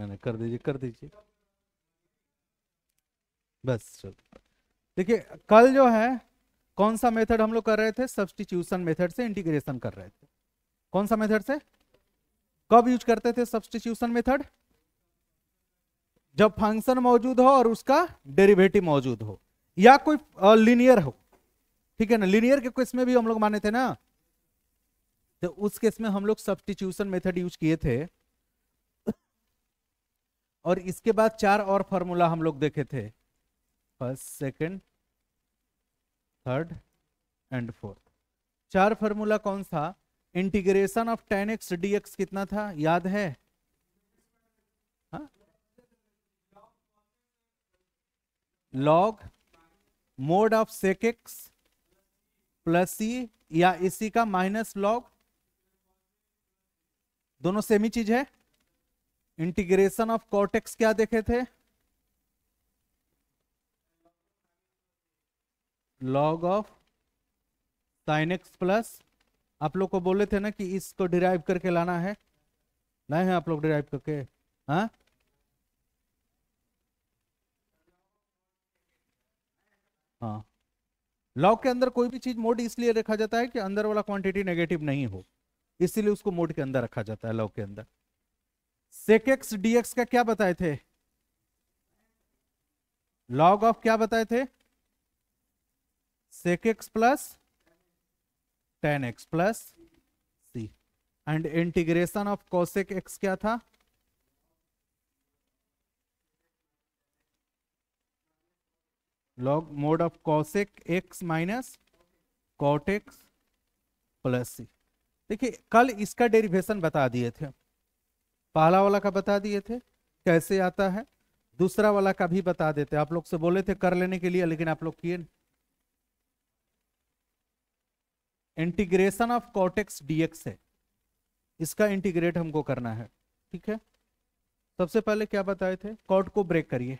ना ना कर दीजिए कर दीजिए बस चलो देखिए कल जो है कौन सा मेथड हम लोग कर रहे थे सब्सटीट्यूशन मेथड से इंटीग्रेशन कर रहे थे कौन सा मेथड से कब यूज करते थे सब्सटीट्यूशन मेथड जब फंक्शन मौजूद हो और उसका डेरिवेटिव मौजूद हो या कोई लीनियर हो ठीक है ना लीनियर के केस में भी हम लोग माने थे ना तो उस केस में हम लोग सब्सटीट्यूशन मेथड यूज किए थे और इसके बाद चार और फॉर्मूला हम लोग देखे थे first second third and fourth चार फॉर्मूला कौन सा integration of tan x d x कितना था याद है log mod of sec x plus e या इसी का माइनस लॉग दोनों सेम ही चीज है इंटीग्रेशन ऑफ कॉर्टेक्स क्या देखे थे log of sign x plus आप लोग को बोले थे ना कि इसको डिराइव करके लाना है लाए हैं आप लोग डिराइव करके हा? हाँ लॉग के अंदर कोई भी चीज मोड इसलिए रखा जाता है कि अंदर वाला क्वांटिटी नेगेटिव नहीं हो इसीलिए उसको मोड के अंदर रखा जाता है लॉग के अंदर सेक एक्स डीएक्स का क्या बताए थे लॉग ऑफ क्या बताए थे sec x plus ten x plus c and integration of cosec x क्या था log mod of cosec x minus cot x plus c देखिए कल इसका डेरिवेशन बता दिए थे पहला वाला का बता दिए थे कैसे आता है दूसरा वाला का भी बता देते आप लोग से बोले थे कर लेने के लिए लेकिन आप लोग किए इंटीग्रेशन ऑफ कॉटेक्स डीएक्स है इसका इंटीग्रेट हमको करना है ठीक है सबसे पहले क्या बताए थे कॉट को ब्रेक करिए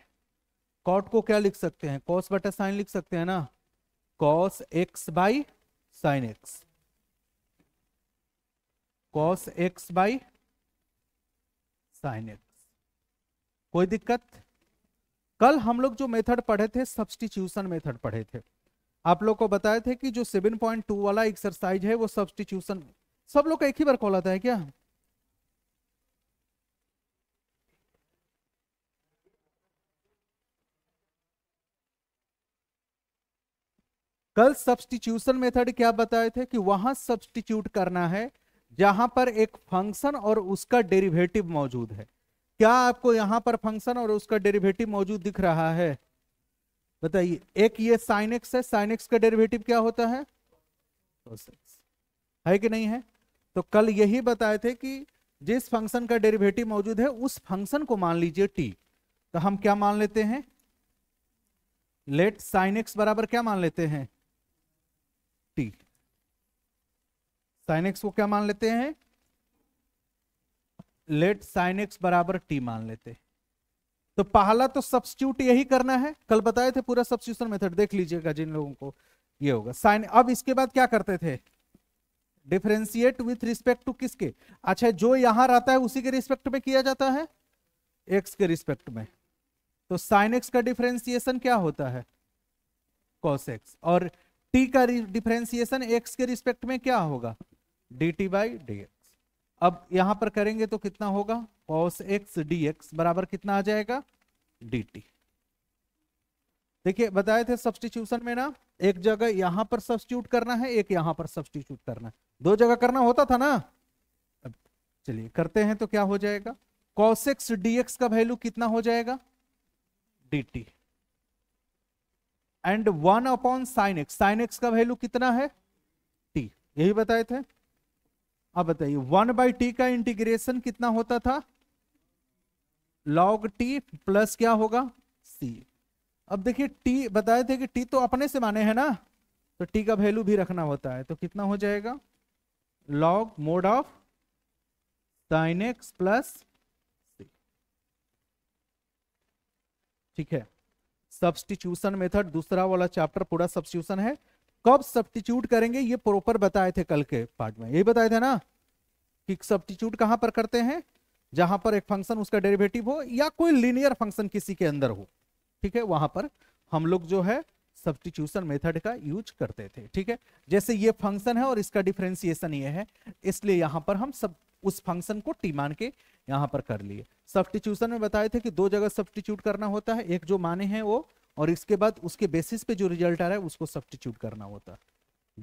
कॉट को क्या लिख सकते हैं कॉस बटा साइन लिख सकते हैं ना cos x by sin x cos x by sin x कोई दिक्कत कल हम लोग जो मेथड पढ़े थे सब्सटीट्यूशन मेथड पढ़े थे आप लोग को बताए थे कि जो 7.2 वाला एक्सरसाइज है वो सब्सटीट्यूशन सब लोग का एक ही बार कॉल आता है क्या कल सब्सटीट्यूशन मेथड क्या बताए थे कि वहां सब्सटीट्यूट करना है जहां पर एक फंक्शन और उसका डेरिवेटिव मौजूद है क्या आपको यहां पर फंक्शन और उसका डेरिवेटिव मौजूद दिख रहा है बताइए एक ये साइन एक्स है साइन एक्स का डेरिवेटिव क्या होता है है कि नहीं है तो कल यही बताए थे कि जिस फंक्शन का डेरिवेटिव मौजूद है उस फंक्शन को मान लीजिए टी तो हम क्या मान लेते हैं लेट साइन एक्स बराबर क्या मान लेते हैं टी साइन एक्स को क्या मान लेते हैं लेट साइन एक्स बराबर टी मान लेते तो पहला तो सब्सिट्यूट यही करना है कल बताए थे पूरा सब्सिट्यूशन मेथड देख लीजिएगा जिन लोगों को ये होगा साइन अब इसके बाद क्या करते थे डिफरेंशिएट विथ रिस्पेक्ट टू किसके अच्छा जो यहां रहता है उसी के रिस्पेक्ट में किया जाता है एक्स के रिस्पेक्ट में तो साइन एक्स का डिफ्रेंसिएशन क्या होता है कॉस एक्स और टी का डिफ्रेंसिएशन एक्स के रिस्पेक्ट में क्या होगा d t by d x अब यहां पर करेंगे तो कितना होगा कॉस एक्स डी एक्स बराबर कितना आ जाएगा डी टी देखिए बताए थे सब्सटीट्यूशन में ना एक जगह यहां पर सब्सटीट्यूट करना है एक यहां पर सब्सटीट्यूट करना है दो जगह करना होता था ना अब चलिए करते हैं तो क्या हो जाएगा कॉसेक्स डीएक्स का वैल्यू कितना हो जाएगा d t and one upon sin x sin x का वैल्यू कितना है टी यही बताए थे अब बताइए वन बाई टी का इंटीग्रेशन कितना होता था लॉग टी प्लस क्या होगा सी अब देखिए टी बताए थे कि टी तो अपने से माने हैं ना तो टी का वैल्यू भी रखना होता है तो कितना हो जाएगा log mod of sign x plus c ठीक है सब्सटीट्यूशन मेथड दूसरा वाला चैप्टर पूरा सब्सटीट्यूशन है कब सब्टीट्यूट करेंगे ये प्रॉपर बताए थे कल के पार्ट में यही बताए थे ना कि सब्टीट्यूट कहां पर करते हैं जहां पर एक फंक्शन उसका डेरिवेटिव हो या कोई लीनियर फंक्शन किसी के अंदर हो ठीक है वहां पर हम लोग जो है सब्सटीट्यूशन मेथड का यूज करते थे ठीक है जैसे ये फंक्शन है और इसका डिफ्रेंसिएशन ये है इसलिए यहां पर हम सब उस फंक्शन को टी मान के यहां पर कर लिए सब्सटीट्यूशन में बताए थे कि दो जगह सब्सटीट्यूट करना होता है एक जो माने हैं वो और इसके बाद उसके बेसिस पे जो रिजल्ट आ रहा है उसको सब्सटीट्यूट करना होता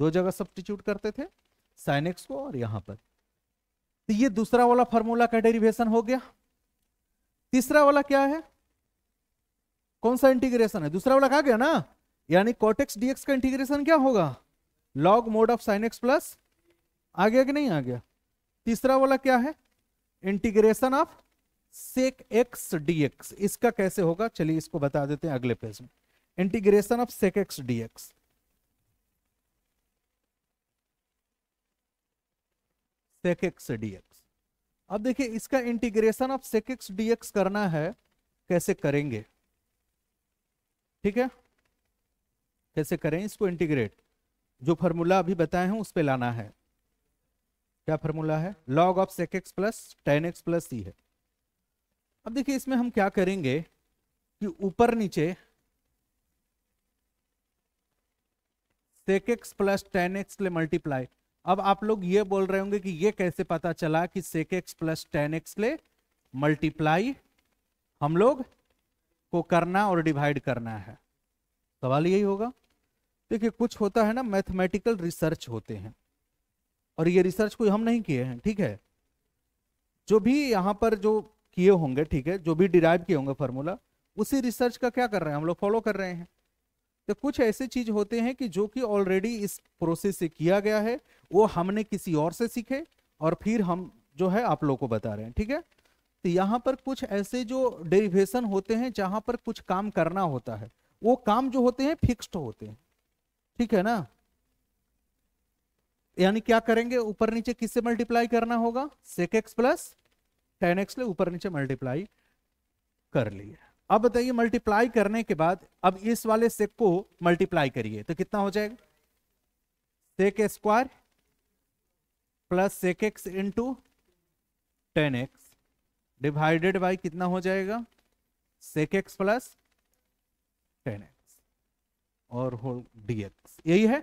दो जगह सब्सटीट्यूट करते थे साइन एक्स को और यहां पर तो ये दूसरा वाला फॉर्मूला का डेरिवेशन हो गया तीसरा वाला क्या है कौन सा इंटीग्रेशन है दूसरा वाला कहा गया ना यानी कॉटेक्स डीएक्स का इंटीग्रेशन क्या होगा log mod of sign x plus आ गया कि नहीं आ गया तीसरा वाला क्या है integration of sec x d x इसका कैसे होगा चलिए इसको बता देते हैं अगले पेज में integration of sec x d x sec x d x अब देखिए इसका integration of sec x d x करना है कैसे करेंगे ठीक है कैसे करें इसको इंटीग्रेट जो फार्मूला अभी बताए हैं उस पर लाना है क्या फार्मूला है log of sec x plus ten x plus c है अब देखिए इसमें हम क्या करेंगे कि ऊपर नीचे sec x plus ten x ले मल्टीप्लाई अब आप लोग ये बोल रहे होंगे कि ये कैसे पता चला कि sec x plus ten x ले मल्टीप्लाई हम लोग को करना और डिवाइड करना है सवाल यही होगा देखिए कुछ होता है ना मैथमेटिकल रिसर्च होते हैं और ये रिसर्च कोई हम नहीं किए हैं ठीक है जो भी यहाँ पर जो किए होंगे ठीक है जो भी डिराइव किए होंगे फार्मूला उसी रिसर्च का क्या कर रहे हैं हम लोग फॉलो कर रहे हैं तो कुछ ऐसे चीज होते हैं कि जो कि ऑलरेडी इस प्रोसेस से किया गया है वो हमने किसी और से सीखे और फिर हम जो है आप लोग को बता रहे हैं ठीक है तो यहाँ पर कुछ ऐसे जो डेरिवेशन होते हैं जहाँ पर कुछ काम करना होता है वो काम जो होते हैं फिक्स्ड होते हैं ठीक है ना यानी क्या करेंगे ऊपर नीचे किससे मल्टीप्लाई करना होगा sec x plus ten x ले ऊपर नीचे मल्टीप्लाई कर लिए अब बताइए मल्टीप्लाई करने के बाद अब इस वाले सेक को मल्टीप्लाई करिए तो कितना हो जाएगा sec square plus sec x into tan x divided by कितना हो जाएगा sec x plus ten x और होल डी एक्स यही है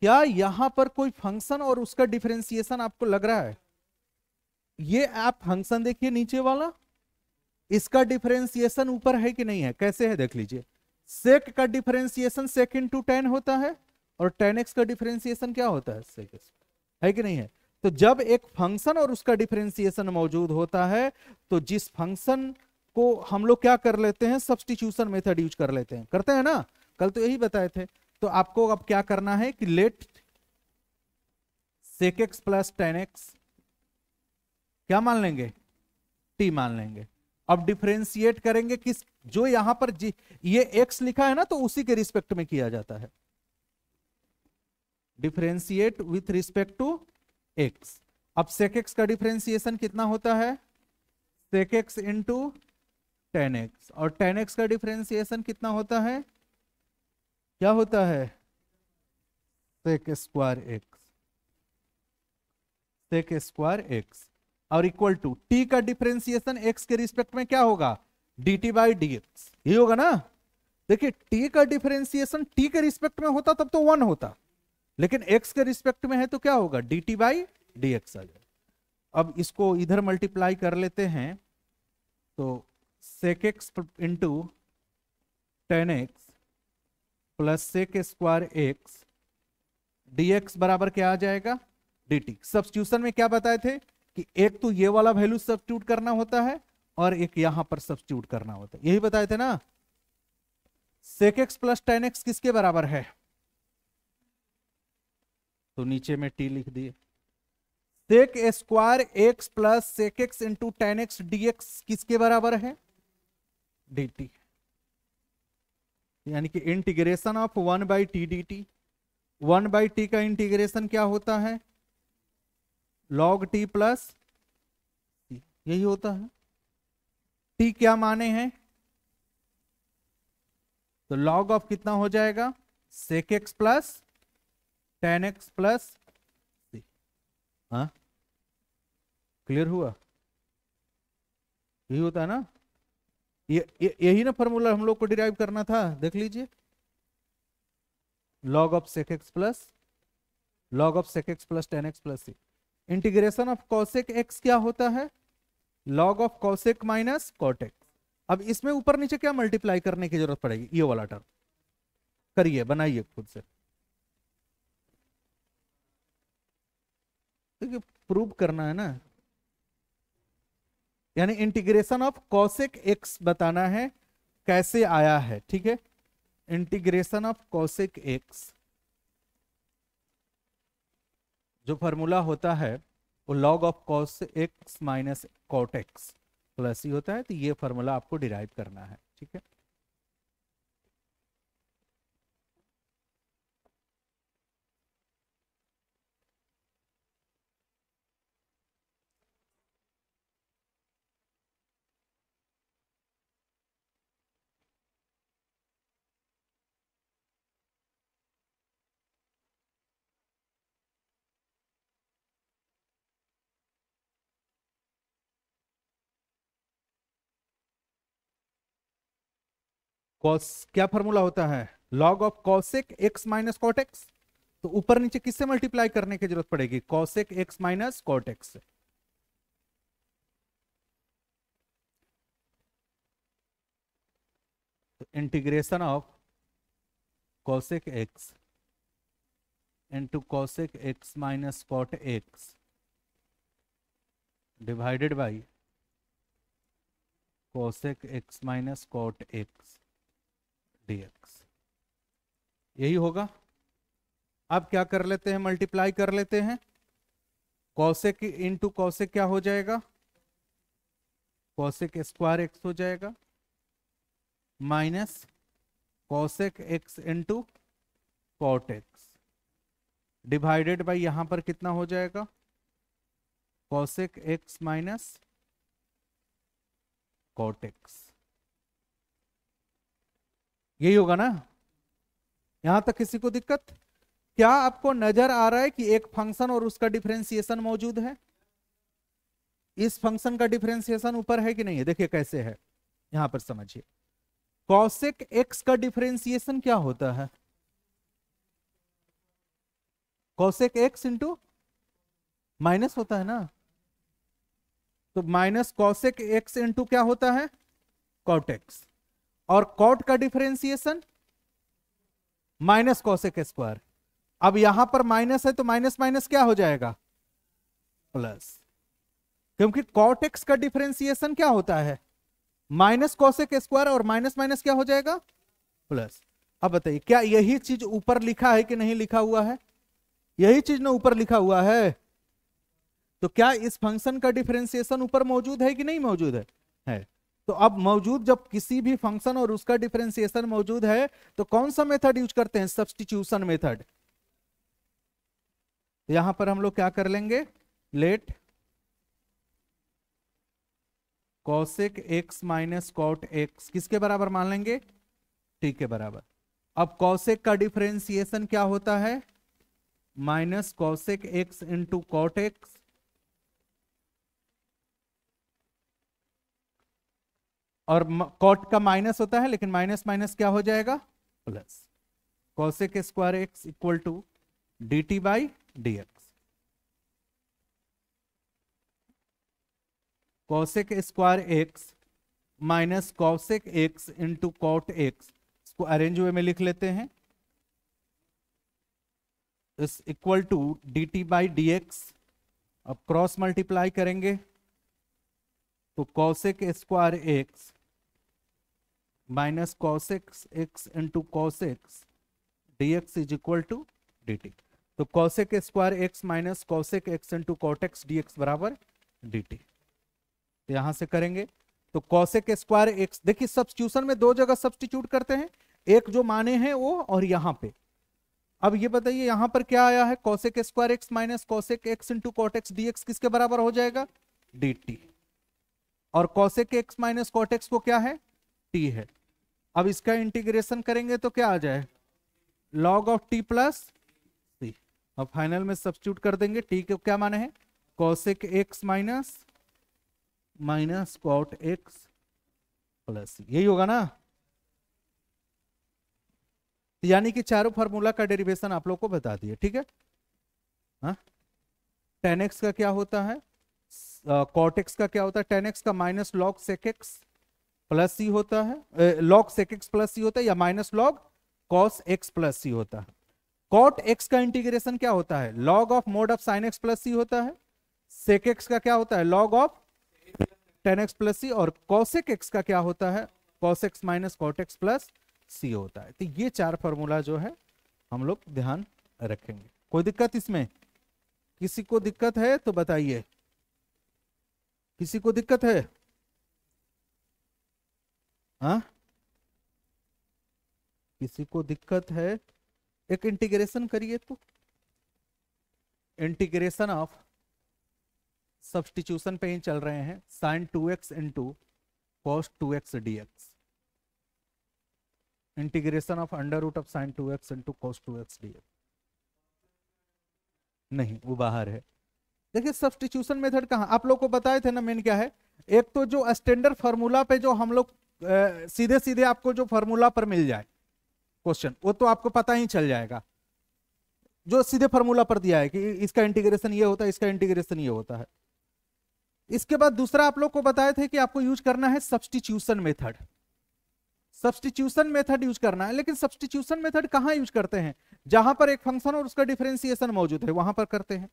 क्या यहां पर कोई फंक्शन और उसका डिफरेंसिएशन आपको लग रहा है ये आप फंक्शन देखिए नीचे वाला इसका डिफरेंसिएशन ऊपर है कि नहीं है कैसे है देख लीजिए सेक का डिफरेंसिएशन सेक इंटू टेन होता है और टेन एक्स का डिफरेंसिएशन क्या होता है सेक है कि नहीं है तो जब एक फंक्शन और उसका डिफरेंसिएशन मौजूद होता है तो जिस फंक्शन को हम लोग क्या कर लेते हैं सब्सटीट्यूशन मेथड यूज कर लेते हैं करते हैं ना कल तो यही बताए थे तो आपको अब क्या करना है कि let sec x plus ten x क्या मान लेंगे टी मान लेंगे अब डिफ्रेंशिएट करेंगे किस जो यहां पर जी ये एक्स लिखा है ना तो उसी के रिस्पेक्ट में किया जाता है differentiate with respect to x अब सेक एक्स का डिफ्रेंसिएशन कितना होता है sec x into tan x और टेन एक्स का डिफ्रेंसिएशन कितना होता है क्या होता है sec square x sec square x और इक्वल टू टी का डिफ्रेंसिएशन एक्स के रिस्पेक्ट में क्या होगा d t by d x ये होगा ना देखिए टी का डिफ्रेंसिएशन टी के रिस्पेक्ट में होता तब तो वन होता लेकिन एक्स के रिस्पेक्ट में है तो क्या होगा d t by d x आ जाए अब इसको इधर मल्टीप्लाई कर लेते हैं तो sec x into tan x plus sec square x d x बराबर क्या आ जाएगा डी टी सब्सटीट्यूशन में क्या बताए थे कि एक तो ये वाला वैल्यू सब्सिट्यूट करना होता है और एक यहां पर सब्सिट्यूट करना होता है यही बताए थे ना sec x plus ten x किसके बराबर है तो नीचे में टी लिख दिए sec square x plus sec x into tan x dx किसके बराबर है डी टी यानी कि integration of one by t d t one by t का इंटीग्रेशन क्या होता है लॉग टी प्लस टी यही होता है टी क्या माने हैं तो लॉग ऑफ कितना हो जाएगा sec x plus ten x plus c clear हुआ यही होता है ना ये, यही ना फॉर्मूला हम लोग को डिराइव करना था देख लीजिए log of sec x plus log of sec x plus ten x plus c integration of cosec x क्या होता है log of cosec minus cot x अब इसमें ऊपर नीचे क्या मल्टीप्लाई करने की जरूरत पड़ेगी ये वाला टर्म करिए बनाइए खुद से देखिए प्रूव करना है ना यानी इंटीग्रेशन ऑफ कौशिक एक्स बताना है कैसे आया है ठीक है इंटीग्रेशन ऑफ कौशिक एक्स जो फार्मूला होता है वो log of cos x minus cot x plus ही होता है तो ये फार्मूला आपको डिराइव करना है ठीक है कॉस क्या फॉर्मूला होता है log of cosec x minus cot x तो ऊपर नीचे किससे मल्टीप्लाई करने की जरूरत पड़ेगी cosec x minus cot x integration of cosec x into cosec x minus cot x divided by cosec x minus cot x dx यही होगा अब क्या कर लेते हैं मल्टीप्लाई कर लेते हैं कौशिक इंटू कौशिक क्या हो जाएगा कौशिक स्क्वायर एक्स हो जाएगा minus cosec x into cot x divided by यहां पर कितना हो जाएगा cosec x minus cot x यही होगा ना यहां तक किसी को दिक्कत क्या आपको नजर आ रहा है कि एक फंक्शन और उसका डिफ्रेंसिएशन मौजूद है इस फंक्शन का डिफ्रेंसिएशन ऊपर है कि नहीं है देखिए कैसे है यहां पर समझिए कौशिक एक्स का डिफ्रेंसिएशन क्या होता है कौशिक एक्स इंटू माइनस होता है ना तो माइनस कौशिक एक्स इंटू क्या होता है कॉटेक्स और कॉट का डिफरेंसिएशन माइनस कॉसेक स्क्वायर अब यहां पर माइनस है तो माइनस माइनस क्या हो जाएगा प्लस क्योंकि कॉट एक्स का डिफरेंसिएशन क्या होता है माइनस कॉसेक स्क्वायर और माइनस माइनस क्या हो जाएगा प्लस अब बताइए क्या यही चीज ऊपर लिखा है कि नहीं लिखा हुआ है यही चीज ना ऊपर लिखा हुआ है तो क्या इस फंक्शन का डिफरेंसिएशन ऊपर मौजूद है कि नहीं मौजूद है, है। तो अब मौजूद जब किसी भी फंक्शन और उसका डिफरेंसिएशन मौजूद है तो कौन सा मेथड यूज करते हैं सब्सटीट्यूशन मेथड यहां पर हम लोग क्या कर लेंगे let cosec x minus cot x किसके बराबर मान लेंगे टी के बराबर अब कौशिक का डिफ्रेंसिएशन क्या होता है minus cosec x into cot x और कॉट का माइनस होता है लेकिन माइनस माइनस क्या हो जाएगा plus cosec square x equal to d t by d x cosec square x minus cosec x into cot x इसको अरेंज वे में लिख लेते हैं इस equal to d t by d x अब क्रॉस मल्टीप्लाई करेंगे तो cosec square x minus cos x x into cos x d x is equal to d t तो cosec square x minus cosec x into cot x d x बराबर d t यहां से करेंगे तो cosec square x देखिए substitution में दो जगह सब्सटीट्यूट करते हैं एक जो माने हैं वो और यहाँ पे अब ये बताइए यहाँ पर क्या आया है cosec square x minus cosec x into cot x d x किसके बराबर हो जाएगा डी टी और कौशिक एक्स माइनस कॉटेक्स को क्या है टी है अब इसका इंटीग्रेशन करेंगे तो क्या आ जाए log of t plus c अब फाइनल में सब्सिट्यूट कर देंगे टी को क्या माने हैं cosec x minus minus cot x plus यही होगा ना तो यानी कि चारों फॉर्मूला का डेरिवेशन आप लोग को बता दिए ठीक है टेन हाँ? एक्स का क्या होता है कॉट uh, का क्या होता है टेन एक्स का minus log sec x plus c होता है log sec x plus c होता है या minus log cos x plus c होता है कॉट एक्स का इंटीग्रेशन क्या होता है log of mod of sign x plus c होता है सेक एक्स का क्या होता है log of tan x plus c और कॉसेक एक्स का क्या होता है cos x minus cot x plus c होता है तो ये चार फॉर्मूला जो है हम लोग ध्यान रखेंगे कोई दिक्कत इसमें किसी को दिक्कत है तो बताइए किसी को दिक्कत है हा? किसी को दिक्कत है एक इंटीग्रेशन करिए तो इंटीग्रेशन ऑफ सब्सटीट्यूशन पे ही चल रहे हैं sine two x into cos two x d x integration of under root of sine two x into cos two x d x नहीं वो बाहर है देखिए सब्सटीट्यूशन मेथड कहा आप लोग को बताए थे ना मेन क्या है एक तो जो स्टैंडर्ड फॉर्मूला पे जो हम लोग सीधे सीधे आपको जो फॉर्मूला पर मिल जाए क्वेश्चन वो तो आपको पता ही चल जाएगा जो सीधे फॉर्मूला पर दिया है कि इसका इंटीग्रेशन ये होता है इसका इंटीग्रेशन ये होता है इसके बाद दूसरा आप लोग को बताए थे कि आपको यूज करना है substitution method substitution method use करना है लेकिन सब्सटीट्यूशन मेथड कहां यूज करते हैं जहां पर एक फंक्शन और उसका डिफरेंसिएशन मौजूद है वहां पर करते हैं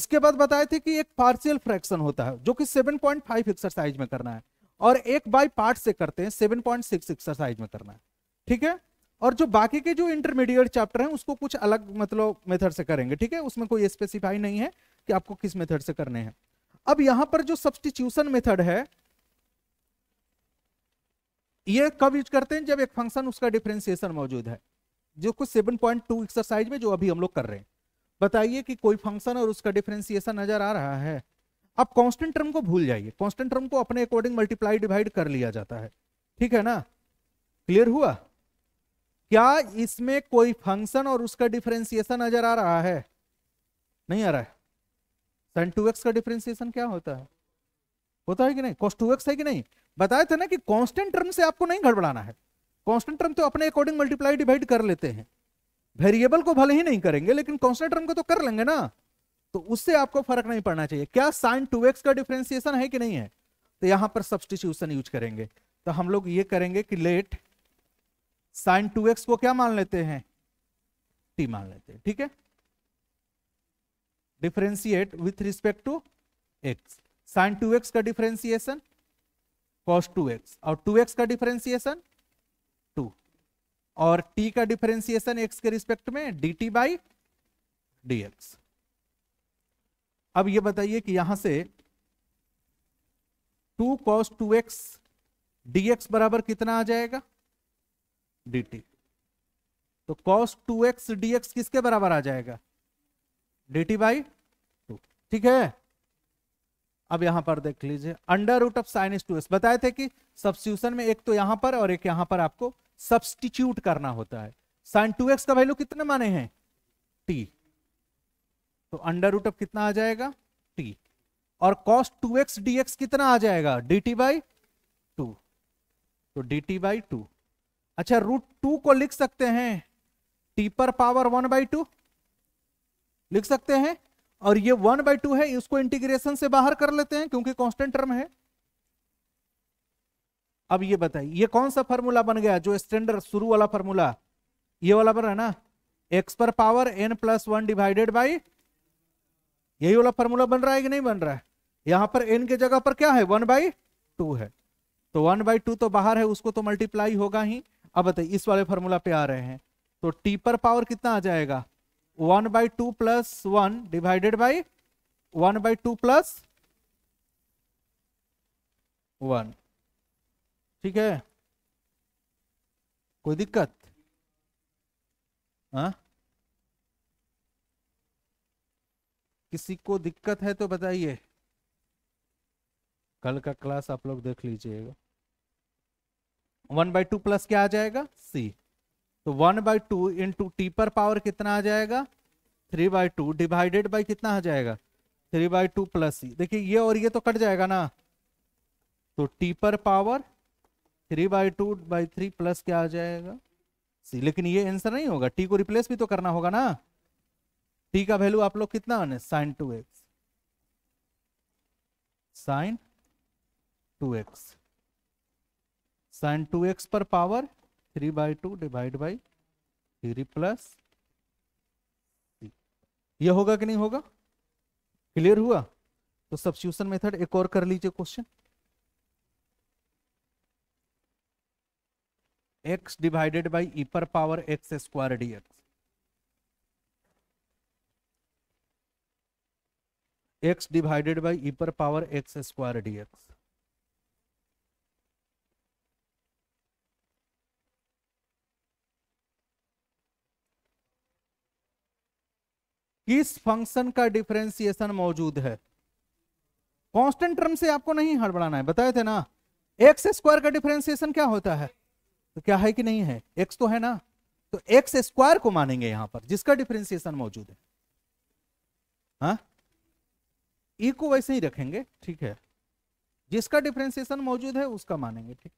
इसके बाद बताए थे कि एक पार्शियल फ्रैक्शन होता है जो कि 7.5 एक्सरसाइज में करना है और एक बाई पार्ट से करते हैं सेवन पॉइंट सिक्स एक्सरसाइज में करना है ठीक है और जो बाकी के जो इंटरमीडिएट चैप्टर हैं उसको कुछ अलग मतलब मेथड से करेंगे ठीक है उसमें कोई स्पेसिफाई नहीं है कि आपको किस मेथड से करने हैं अब यहां पर जो सब्सटीट्यूशन मेथड है ये कब यूज करते हैं जब एक फंक्शन उसका डिफ्रेंसिएशन मौजूद है जो कुछ टू एक्सरसाइज में जो अभी हम लोग कर रहे हैं बताइए कि कोई फंक्शन और उसका डिफ्रेंसिएशन नजर आ रहा है आप कांस्टेंट टर्म को भूल जाइए कांस्टेंट टर्म को अपने अकॉर्डिंग मल्टीप्लाई डिवाइड कर लिया जाता है ठीक है ना क्लियर हुआ क्या इसमें कोई फंक्शन और उसका डिफरेंसिएशन नजर आ रहा है नहीं आ रहा है सन टू एक्स का डिफरेंसिएशन क्या होता है होता है कि नहीं कॉस टू एक्स है कि नहीं बताए थे ना कि कांस्टेंट टर्म से आपको नहीं गड़बड़ाना है कांस्टेंट टर्म तो अपने अकॉर्डिंग मल्टीप्लाई डिवाइड कर लेते हैं वेरिएबल को भले ही नहीं करेंगे लेकिन कॉन्स्टेंट टर्म को तो कर लेंगे ना तो उससे आपको फर्क नहीं पड़ना चाहिए क्या साइन टू एक्स का डिफ्रेंसिएशन है कि नहीं है तो यहां पर सब्सटीट्यूशन यूज करेंगे तो हम लोग ये करेंगे कि लेट साइन टू एक्स को क्या मान लेते हैं टी मान लेते हैं ठीक है differentiate with respect to x sine two x का डिफ्रेंसिएशन कॉस टू एक्स और टू एक्स का डिफ्रेंसिएशन टू और टी का डिफ्रेंसिएशन एक्स के रिस्पेक्ट में d t by d x अब ये बताइए कि यहां से two cos two x d x बराबर कितना आ जाएगा डी टी तो cos two x d x किसके बराबर आ जाएगा डी टी बाई टू ठीक है अब यहां पर देख लीजिए under root of sine two x बताए थे कि सब्सिट्यूशन में एक तो यहां पर और एक यहां पर आपको सब्सटीट्यूट करना होता है साइन टू एक्स का वैल्यू कितने माने हैं टी तो अंडर रूट ऑफ कितना आ जाएगा टी और cos two x d x कितना आ जाएगा डी टी बाई टू तो डी टी बाई टू अच्छा रूट टू को लिख सकते हैं टी पर पावर वन बाई टू लिख सकते हैं और ये वन बाई टू है इसको इंटीग्रेशन से बाहर कर लेते हैं क्योंकि कॉन्स्टेंट टर्म है अब ये बताइए ये कौन सा फॉर्मूला बन गया जो स्टैंडर्ड शुरू वाला फॉर्मूला ये वाला बन रहा है ना एक्स पर power n plus one divided by यही वाला फार्मूला बन रहा है कि नहीं बन रहा है यहां पर एन के जगह पर क्या है वन बाई टू है तो वन बाई टू तो बाहर है उसको तो मल्टीप्लाई होगा ही अब बताइए इस वाले फार्मूला पे आ रहे हैं तो टी पर पावर कितना आ जाएगा one by two plus one divided by one by two plus one ठीक है कोई दिक्कत हाँ किसी को दिक्कत है तो बताइए कल का क्लास आप लोग देख लीजिएगा वन बाई टू प्लस क्या आ जाएगा सी तो one by two into t पर पावर कितना आ जाएगा three by two divided by कितना आ जाएगा three by two plus c देखिए ये और ये तो कट जाएगा ना तो टी पर power three by two by three plus क्या आ जाएगा सी लेकिन ये आंसर नहीं होगा टी को रिप्लेस भी तो करना होगा ना टी का वैल्यू आप लोग कितना आने sine two x sine two x sine two x पर power three by two divide by three plus ये होगा कि नहीं होगा क्लियर हुआ तो सब्सिट्यूशन मेथड एक और कर लीजिए question x divided by e पर power x square d x x divided by e पर power x square d x किस फंक्शन का डिफ्रेंसिएशन मौजूद है कांस्टेंट टर्म से आपको नहीं हड़बड़ाना है बताए थे ना एक्स स्क्वायर का डिफ्रेंसिएशन क्या होता है तो क्या है कि नहीं है एक्स तो है ना तो एक्स स्क्वायर को मानेंगे यहां पर जिसका डिफ्रेंसिएशन मौजूद है हा? ए e को वैसे ही रखेंगे ठीक है जिसका डिफ्रेंसिएशन मौजूद है उसका मानेंगे ठीक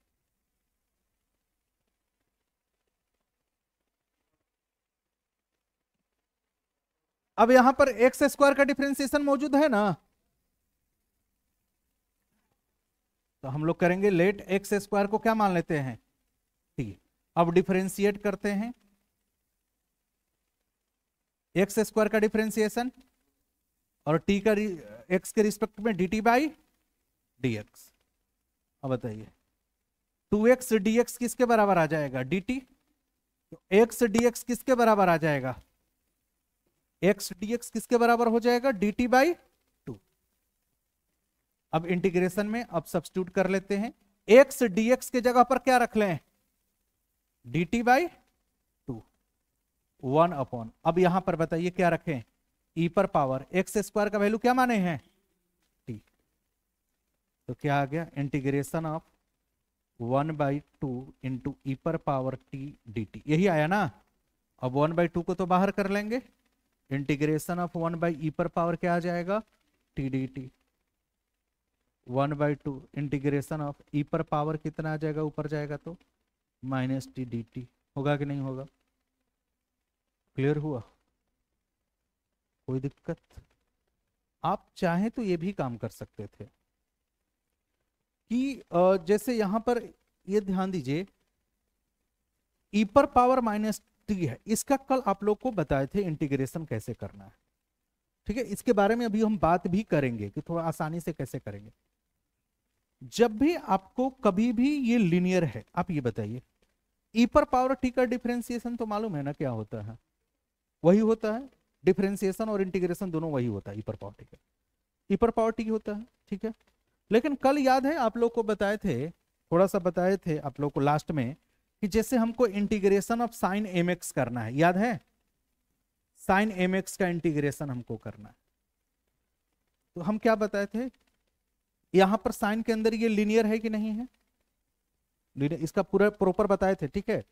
अब यहां पर एक्स स्क्वायर का डिफ्रेंसिएशन मौजूद है ना तो हम लोग करेंगे लेट एक्स स्क्वायर को क्या मान लेते हैं ठीक अब डिफ्रेंशिएट करते हैं एक्स स्क्वायर का डिफ्रेंसिएशन और टी का एक्स के रिस्पेक्ट में d t by d x अब बताइए टू एक्स डी एक्स किसके बराबर आ जाएगा d t x d x किसके बराबर आ जाएगा एक्स डी एक्स किसके बराबर हो जाएगा डी टी बाई टू अब इंटीग्रेशन में अब सब्सिट्यूट कर लेते हैं एक्स डी एक्स के जगह पर क्या रख लें d t by two one upon अब यहां पर बताइए क्या रखें ई e पर पावर एक्स स्क्वायर का वैल्यू क्या माने हैं टी तो क्या आ गया integration of one by two into e पर पावर टी डी टी यही आया ना अब वन बाई टू को तो बाहर कर लेंगे integration of one by e पर पावर क्या आ जाएगा t d t one by two integration of e पर पावर कितना आ जाएगा ऊपर जाएगा तो माइनस टी डी टी होगा कि नहीं होगा क्लियर हुआ कोई दिक्कत आप चाहें तो ये भी काम कर सकते थे कि जैसे यहां पर ये ध्यान दीजिए ई पर पावर माइनस टी है इसका कल आप लोग को बताए थे इंटीग्रेशन कैसे करना है ठीक है इसके बारे में अभी हम बात भी करेंगे कि थोड़ा आसानी से कैसे करेंगे जब भी आपको कभी भी ये लिनियर है आप ये बताइए ई पर पावर टी का डिफ्रेंसिएशन तो मालूम है ना क्या होता है वही होता है डिफ्रेंसिएशन और इंटीग्रेशन दोनों वही होता है इपर पावर्टी का इपर पावर्टी होता है ठीक है लेकिन कल याद है आप लोग को बताए थे थोड़ा सा बताए थे आप लोग को लास्ट में कि जैसे हमको integration of sine m x करना है याद है साइन एम एक्स का इंटीग्रेशन हमको करना है तो हम क्या बताए थे यहां पर साइन के अंदर ये लीनियर है कि नहीं है इसका पूरा प्रॉपर बताए थे ठीक है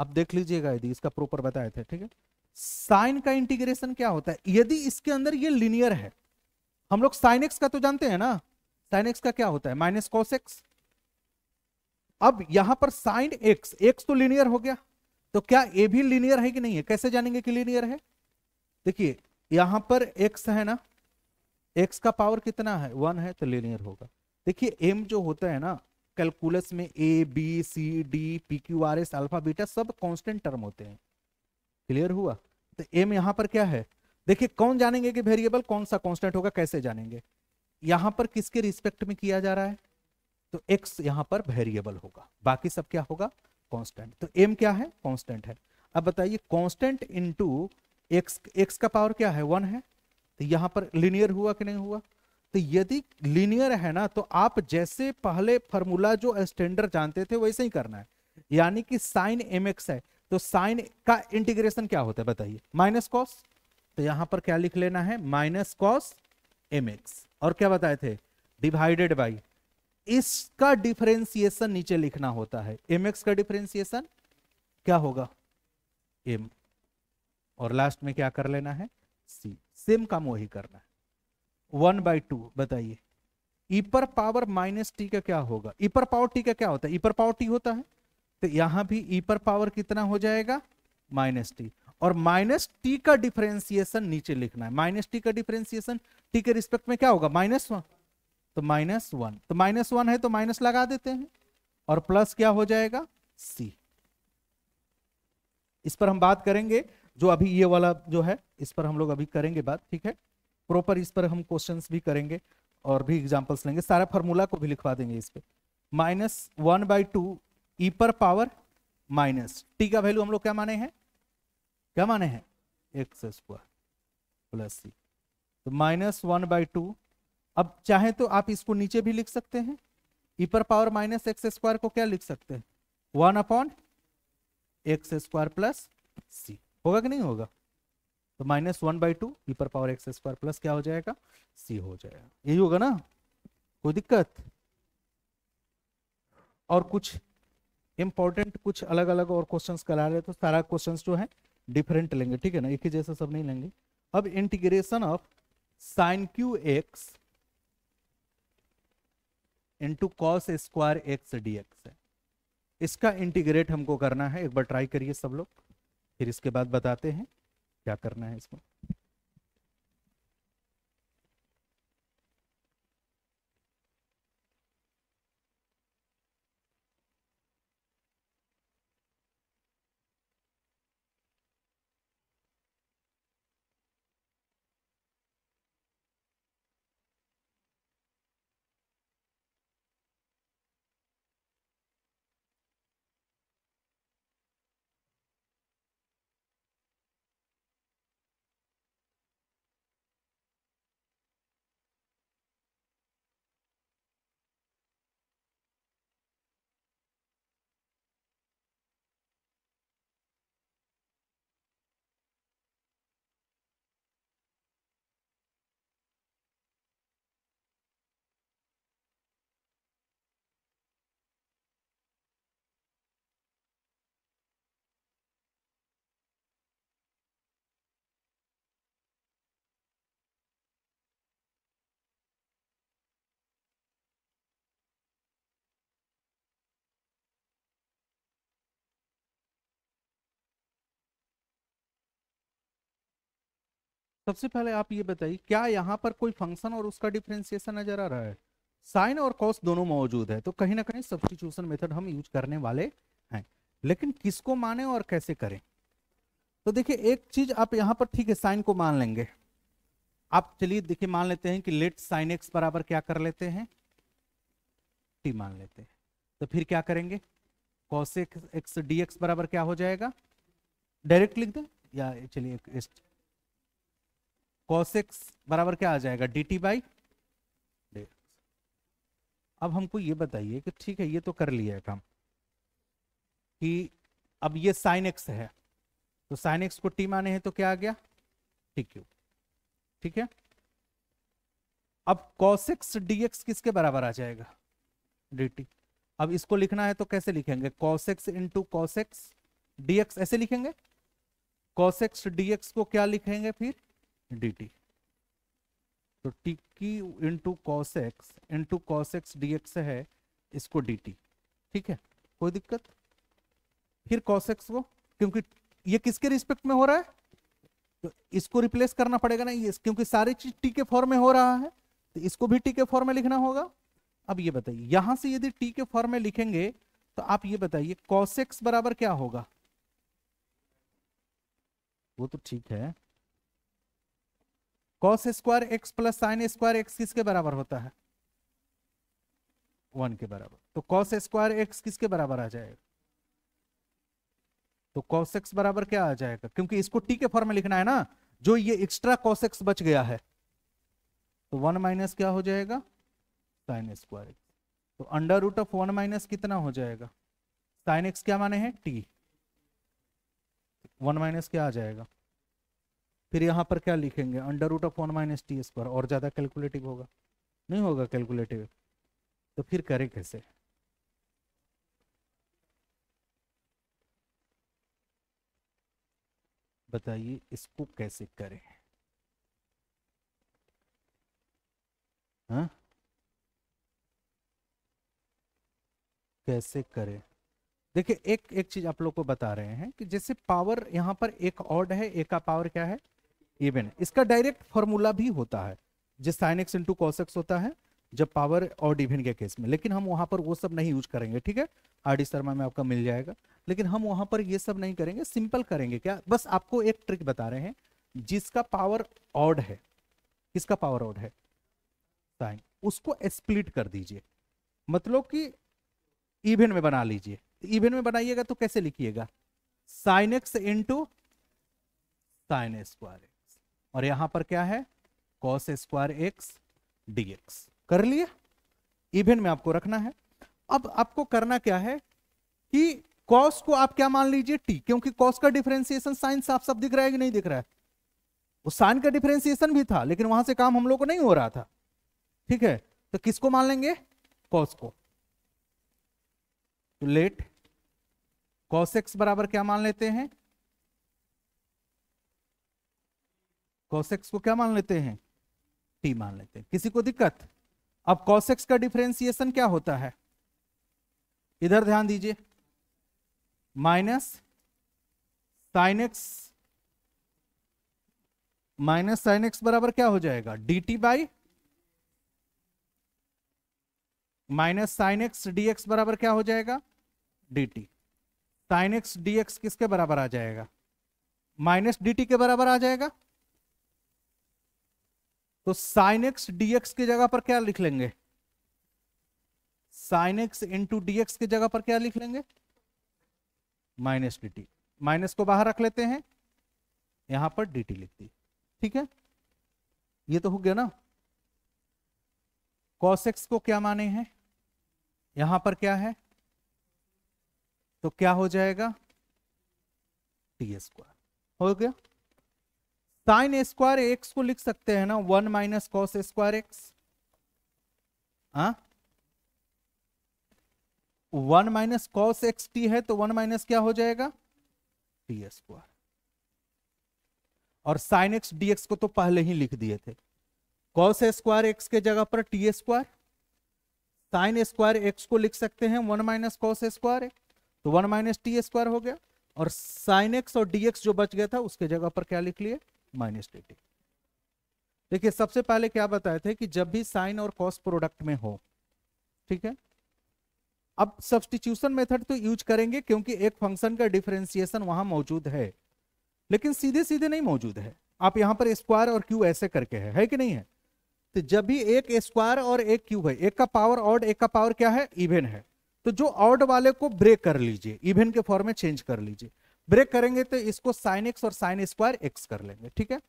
आप देख लीजिएगा यदि इसका प्रॉपर बताए थे ठीक है साइन का इंटीग्रेशन क्या होता है यदि इसके अंदर ये लिनियर है हम लोग साइन एक्स का तो जानते हैं ना साइन एक्स का क्या होता है माइनस कॉस एक्स अब यहां पर साइन एक्स एक्स तो लिनियर हो गया तो क्या ए भी लिनियर है कि नहीं है कैसे जानेंगे कि लिनियर है देखिए यहां पर एक्स है ना एक्स का पावर कितना है वन है तो लिनियर होगा देखिए एम जो होता है ना कैलकुलस में a b c d p q r s alpha beta सब कांस्टेंट टर्म होते हैं क्लियर हुआ तो एम यहाँ पर क्या है देखिए कौन जानेंगे कि वेरिएबल कौन सा कॉन्स्टेंट होगा कैसे जानेंगे यहाँ पर किसके रिस्पेक्ट में किया जा रहा है तो एक्स यहाँ पर वेरिएबल होगा बाकी सब क्या होगा कॉन्स्टेंट तो एम क्या है कॉन्स्टेंट है अब बताइए कॉन्स्टेंट इन एक्स एक्स का पावर क्या है वन है तो यहाँ पर लिनियर हुआ कि नहीं हुआ तो यदि लिनियर है ना तो आप जैसे पहले फॉर्मूला जो स्टैंडर्ड जानते थे वैसे ही करना है यानी कि साइन एम एक्स है तो साइन का इंटीग्रेशन क्या होता है बताइए माइनस कॉस तो यहां पर क्या लिख लेना है माइनस कॉस एम एक्स और क्या बताए थे डिवाइडेड बाई इसका डिफरेंसिएशन नीचे लिखना होता है एम एक्स का डिफरेंसिएशन क्या होगा एम और लास्ट में क्या कर लेना है सी सेम काम वही करना है वन बाई टू बताइए इपर पावर माइनस टी का क्या होगा इपर पावर टी का क्या होता है इपर पावर टी होता है तो यहां भी e पर पावर कितना हो जाएगा माइनस टी और माइनस टी का डिफ्रेंसिएशन नीचे लिखना है माइनस टी का डिफ्रेंसिएशन टी के रिस्पेक्ट में क्या होगा माइनस वन तो माइनस वन तो माइनस वन है तो माइनस लगा देते हैं और प्लस क्या हो जाएगा सी इस पर हम बात करेंगे जो अभी ये वाला जो है इस पर हम लोग अभी करेंगे बात ठीक है प्रॉपर इस पर हम क्वेश्चन भी करेंगे और भी एग्जाम्पल्स लेंगे सारा फॉर्मूला को भी लिखवा देंगे इस पर minus one by two e पर पावर माइनस टी का वैल्यू हम लोग क्या माने हैं क्या माने हैं एक्स स्क्वायर प्लस सी तो माइनस वन बाई टू अब चाहे तो आप इसको नीचे भी लिख सकते हैं ई पर पावर माइनस एक्स स्क्वायर को क्या लिख सकते हैं one upon x square plus c होगा कि नहीं होगा तो minus one by two e पर पावर एक्स स्क्वायर प्लस क्या हो जाएगा सी हो जाएगा यही होगा ना कोई दिक्कत और कुछ इंपॉर्टेंट कुछ अलग अलग और क्वेश्चंस करा रहे तो सारा क्वेश्चंस जो है डिफरेंट लेंगे ठीक है ना एक ही जैसे सब नहीं लेंगे अब integration of sine cube x into cos square x d x है इसका इंटीग्रेट हमको करना है एक बार ट्राई करिए सब लोग फिर इसके बाद बताते हैं क्या करना है इसमें सबसे पहले आप ये बताइए क्या यहाँ पर कोई फंक्शन और उसका डिफ्रेंसिएशन नजर आ रहा है साइन और कॉस दोनों मौजूद है तो कहीं ना कहीं सब्सिट्यूशन मेथड हम यूज करने वाले हैं लेकिन किसको माने और कैसे करें तो देखिए एक चीज आप यहाँ पर ठीक है साइन को मान लेंगे आप चलिए देखिए मान लेते हैं कि लेट साइन एक्स बराबर क्या कर लेते हैं टी मान लेते हैं तो फिर क्या करेंगे कॉस एक्स डी एक्स बराबर क्या हो जाएगा डायरेक्ट लिख दें या चलिए कॉस बराबर क्या आ जाएगा डी टी बाई अब हमको ये बताइए कि ठीक है ये तो कर लिया है काम कि अब ये साइन एक्स है तो साइन एक्स को टी माने हैं तो क्या आ गया टी क्यू ठीक है अब कॉसिक्स डीएक्स किसके बराबर आ जाएगा डी अब इसको लिखना है तो कैसे लिखेंगे कॉसिक्स इंटू कॉसेक्स डीएक्स ऐसे लिखेंगे कॉसिक्स डीएक्स को क्या लिखेंगे फिर dt. तो t की into cos x into cos x d है इसको dt ठीक है कोई दिक्कत फिर कॉस एक्स को क्योंकि ये किसके रिस्पेक्ट में हो रहा है तो इसको रिप्लेस करना पड़ेगा ना ये क्योंकि सारी चीज टी के फॉर्म में हो रहा है तो इसको भी टी के फॉर्म में लिखना होगा अब ये बताइए यहां से यदि टी के फॉर्म में लिखेंगे तो आप ये बताइए कॉसेक्स बराबर क्या होगा वो तो ठीक है cos square x plus sine square x किसके बराबर होता है वन के बराबर तो कॉस स्क्वायर एक्स किसके बराबर आ जाएगा तो कॉस एक्स बराबर क्या आ जाएगा क्योंकि इसको टी के फॉर्म में लिखना है ना जो ये एक्स्ट्रा कॉस एक्स बच गया है तो वन माइनस क्या हो जाएगा साइन स्क्वायर एक्स तो under root of one minus कितना हो जाएगा साइन एक्स क्या माने हैं टी वन माइनस क्या आ जाएगा फिर यहाँ पर क्या लिखेंगे under root of one minus t square और ज़्यादा कैलकुलेटिव होगा नहीं होगा कैलकुलेटिव तो फिर करें कैसे बताइए इसको कैसे करें हाँ कैसे करें देखिए एक एक चीज आप लोग को बता रहे हैं कि जैसे पावर यहां पर एक ऑड है एक का पावर क्या है इवन इसका डायरेक्ट फॉर्मूला भी होता है जिस sine x into cos x होता है जब पावर और डिविजन के केस में लेकिन हम वहां पर वो सब नहीं यूज करेंगे ठीक है आर डी शर्मा में आपका मिल जाएगा लेकिन हम वहां पर ये सब नहीं करेंगे सिंपल करेंगे क्या बस आपको एक ट्रिक बता रहे हैं जिसका पावर ऑड है किसका पावर ऑड है साइन उसको स्प्लिट कर दीजिए मतलब कि इवन में बना लीजिए इवन में बनाइएगा तो कैसे लिखिएगा sine x into sine square और यहां पर क्या है cos square x d x कर लिया इवेंट में आपको रखना है अब आपको करना क्या है कि कॉस को आप क्या मान लीजिए टी क्योंकि कॉस का डिफरेंसिएशन साइन साफ साफ दिख रहा है कि नहीं दिख रहा है वो साइन का डिफरेंसिएशन भी था लेकिन वहां से काम हम लोग को नहीं हो रहा था ठीक है तो किसको मान लेंगे कॉस को तो लेट कॉस एक्स बराबर क्या मान लेते हैं कॉसेक्स को क्या मान लेते हैं टी मान लेते हैं किसी को दिक्कत अब कॉसेक्स का डिफ्रेंसिएशन क्या होता है इधर ध्यान दीजिए माइनस साइनेक्स माइनस साइनेक्स बराबर क्या हो जाएगा d t by minus sine x d x बराबर क्या हो जाएगा d t sine x d x किसके बराबर आ जाएगा माइनस डी टी के बराबर आ जाएगा तो साइन एक्स डीएक्स की जगह पर क्या लिख लेंगे साइन एक्स इंटू डीएक्स की जगह पर क्या लिख लेंगे माइनस डी टी माइनस को बाहर रख लेते हैं यहां पर डी टी लिख ठीक है ये तो हो गया ना कॉस एक्स को क्या माने हैं यहां पर क्या है तो क्या हो जाएगा टी स्क्वायर हो गया साइन स्क्वायर एक्स को लिख सकते हैं ना one minus cos square x हाँ? One minus cos x t है तो वन माइनस क्या हो जाएगा टी स्क्वायर और साइन एक्स डी एक्स को तो पहले ही लिख दिए थे कॉस स्क्वायर एक्स के जगह पर t square sine square x को लिख सकते हैं one minus cos square x तो वन माइनस टी स्क्वायर हो गया और साइन एक्स और डी एक्स जो बच गया था उसके जगह पर क्या लिख लिया माइनस dt देखिए सबसे पहले क्या बताए थे कि जब भी साइन और कॉस प्रोडक्ट में हो ठीक है अब सब्सटीट्यूशन मेथड तो यूज करेंगे क्योंकि एक फंक्शन का डिफरेंशिएशन वहां मौजूद है लेकिन सीधे सीधे नहीं मौजूद है आप यहां पर स्क्वायर और क्यू ऐसे करके है, है कि नहीं है तो जब भी एक स्क्वायर और एक क्यू है एक का पावर ऑड एक का पावर क्या है इवेन है तो जो ऑड वाले को ब्रेक कर लीजिए इवेन के फॉर्म में चेंज कर लीजिए ब्रेक करेंगे तो इसको साइन एक्स और साइन स्क्वायर एक्स कर लेंगे ठीक है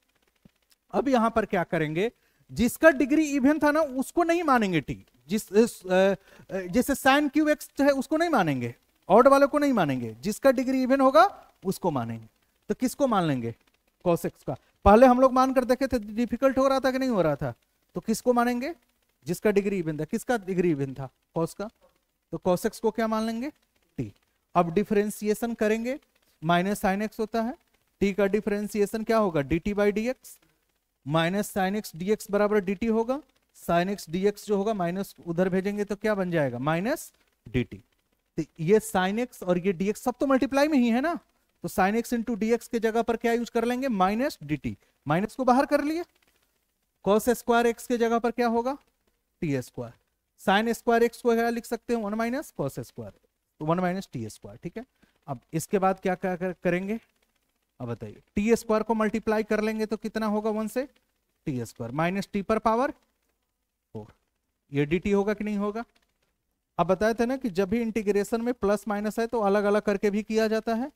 अब यहां पर क्या करेंगे जिसका डिग्री इवन था ना उसको नहीं मानेंगे टी जिस जैसे साइन क्यू एक्स है उसको नहीं मानेंगे ऑड वालों को नहीं मानेंगे जिसका डिग्री इवन होगा उसको मानेंगे तो किसको मान लेंगे एक्स का पहले हम लोग मानकर देखे थे डिफिकल्ट हो रहा था कि नहीं हो रहा था तो किसको मानेंगे जिसका डिग्री इवन था किसका डिग्री इवन था कॉस का तो एक्स को क्या मान लेंगे टी अब डिफ्रेंसिएशन करेंगे माइनस साइन एक्स होता है टी का डिफ्रेंसिएशन क्या होगा d t by d x minus sine x d x बराबर डी टी होगा साइन एक्स डी एक्स जो होगा माइनस उधर भेजेंगे तो क्या बन जाएगा माइनस डी टी तो ये साइन एक्स और ये डी एक्स सब तो मल्टीप्लाई में ही है ना तो sine x into d x के जगह पर क्या यूज कर लेंगे माइनस डी टी माइनस को बाहर कर लिए कॉस स्क्वायर एक्स के जगह पर क्या होगा t square sine square x को क्या लिख सकते हैं one minus cos square one minus t square ठीक है अब इसके बाद क्या क्या करेंगे अब बताइए टी स्क्वायर को मल्टीप्लाई कर लेंगे तो कितना होगा वन से टी स्क्वायर माइनस टी पर पावर फोर ये डी होगा कि नहीं होगा अब बताए थे ना कि जब भी इंटीग्रेशन में प्लस माइनस है तो अलग अलग करके भी किया जाता है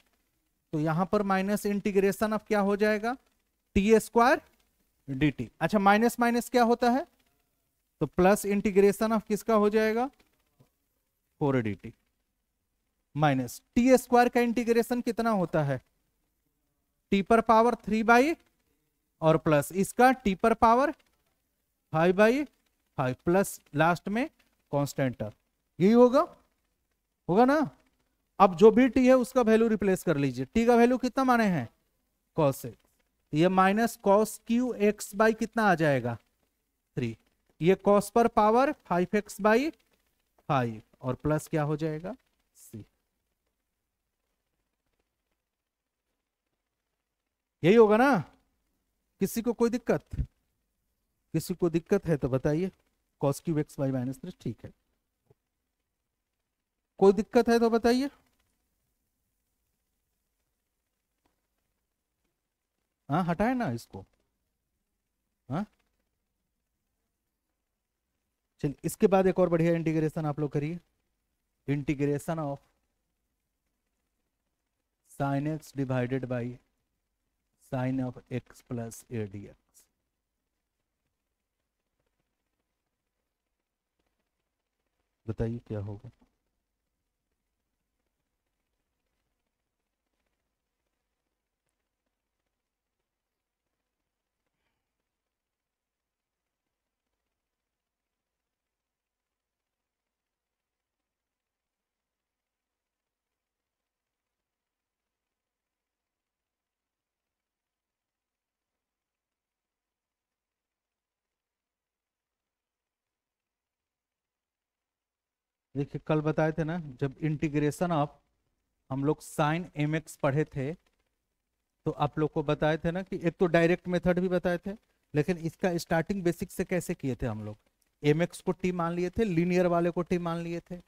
तो यहां पर माइनस इंटीग्रेशन अब क्या हो जाएगा टी स्क्वायर डी अच्छा माइनस माइनस क्या होता है तो प्लस इंटीग्रेशन ऑफ किसका हो जाएगा four d t minus t square का इंटीग्रेशन कितना होता है टी पर पावर थ्री बाई और प्लस इसका टी पर power five by five plus last में कॉन्स्टेंट टर्म यही होगा होगा ना अब जो भी टी है उसका वैल्यू रिप्लेस कर लीजिए टी का वैल्यू कितना माने हैं कॉस एक्स तो ये minus cos cube x by कितना आ जाएगा थ्री ये कॉस पर power five x by five और प्लस क्या हो जाएगा यही होगा ना किसी को कोई दिक्कत किसी को दिक्कत है तो बताइए cos cube x y minus three ठीक है कोई दिक्कत है तो बताइए हाँ हटाए ना इसको हाँ चलिए इसके बाद एक और बढ़िया इंटीग्रेशन आप लोग करिए integration of sign x divided by sine of x plus a d x बताइए क्या होगा देखिए कल बताए थे ना जब इंटीग्रेशन ऑफ हम लोग साइन एम एक्स पढ़े थे तो आप लोग को बताए थे ना कि एक तो डायरेक्ट मेथड भी बताए थे लेकिन इसका स्टार्टिंग बेसिक से कैसे किए थे हम लोग एम एक्स को टी मान लिए थे लीनियर वाले को टी मान लिए थे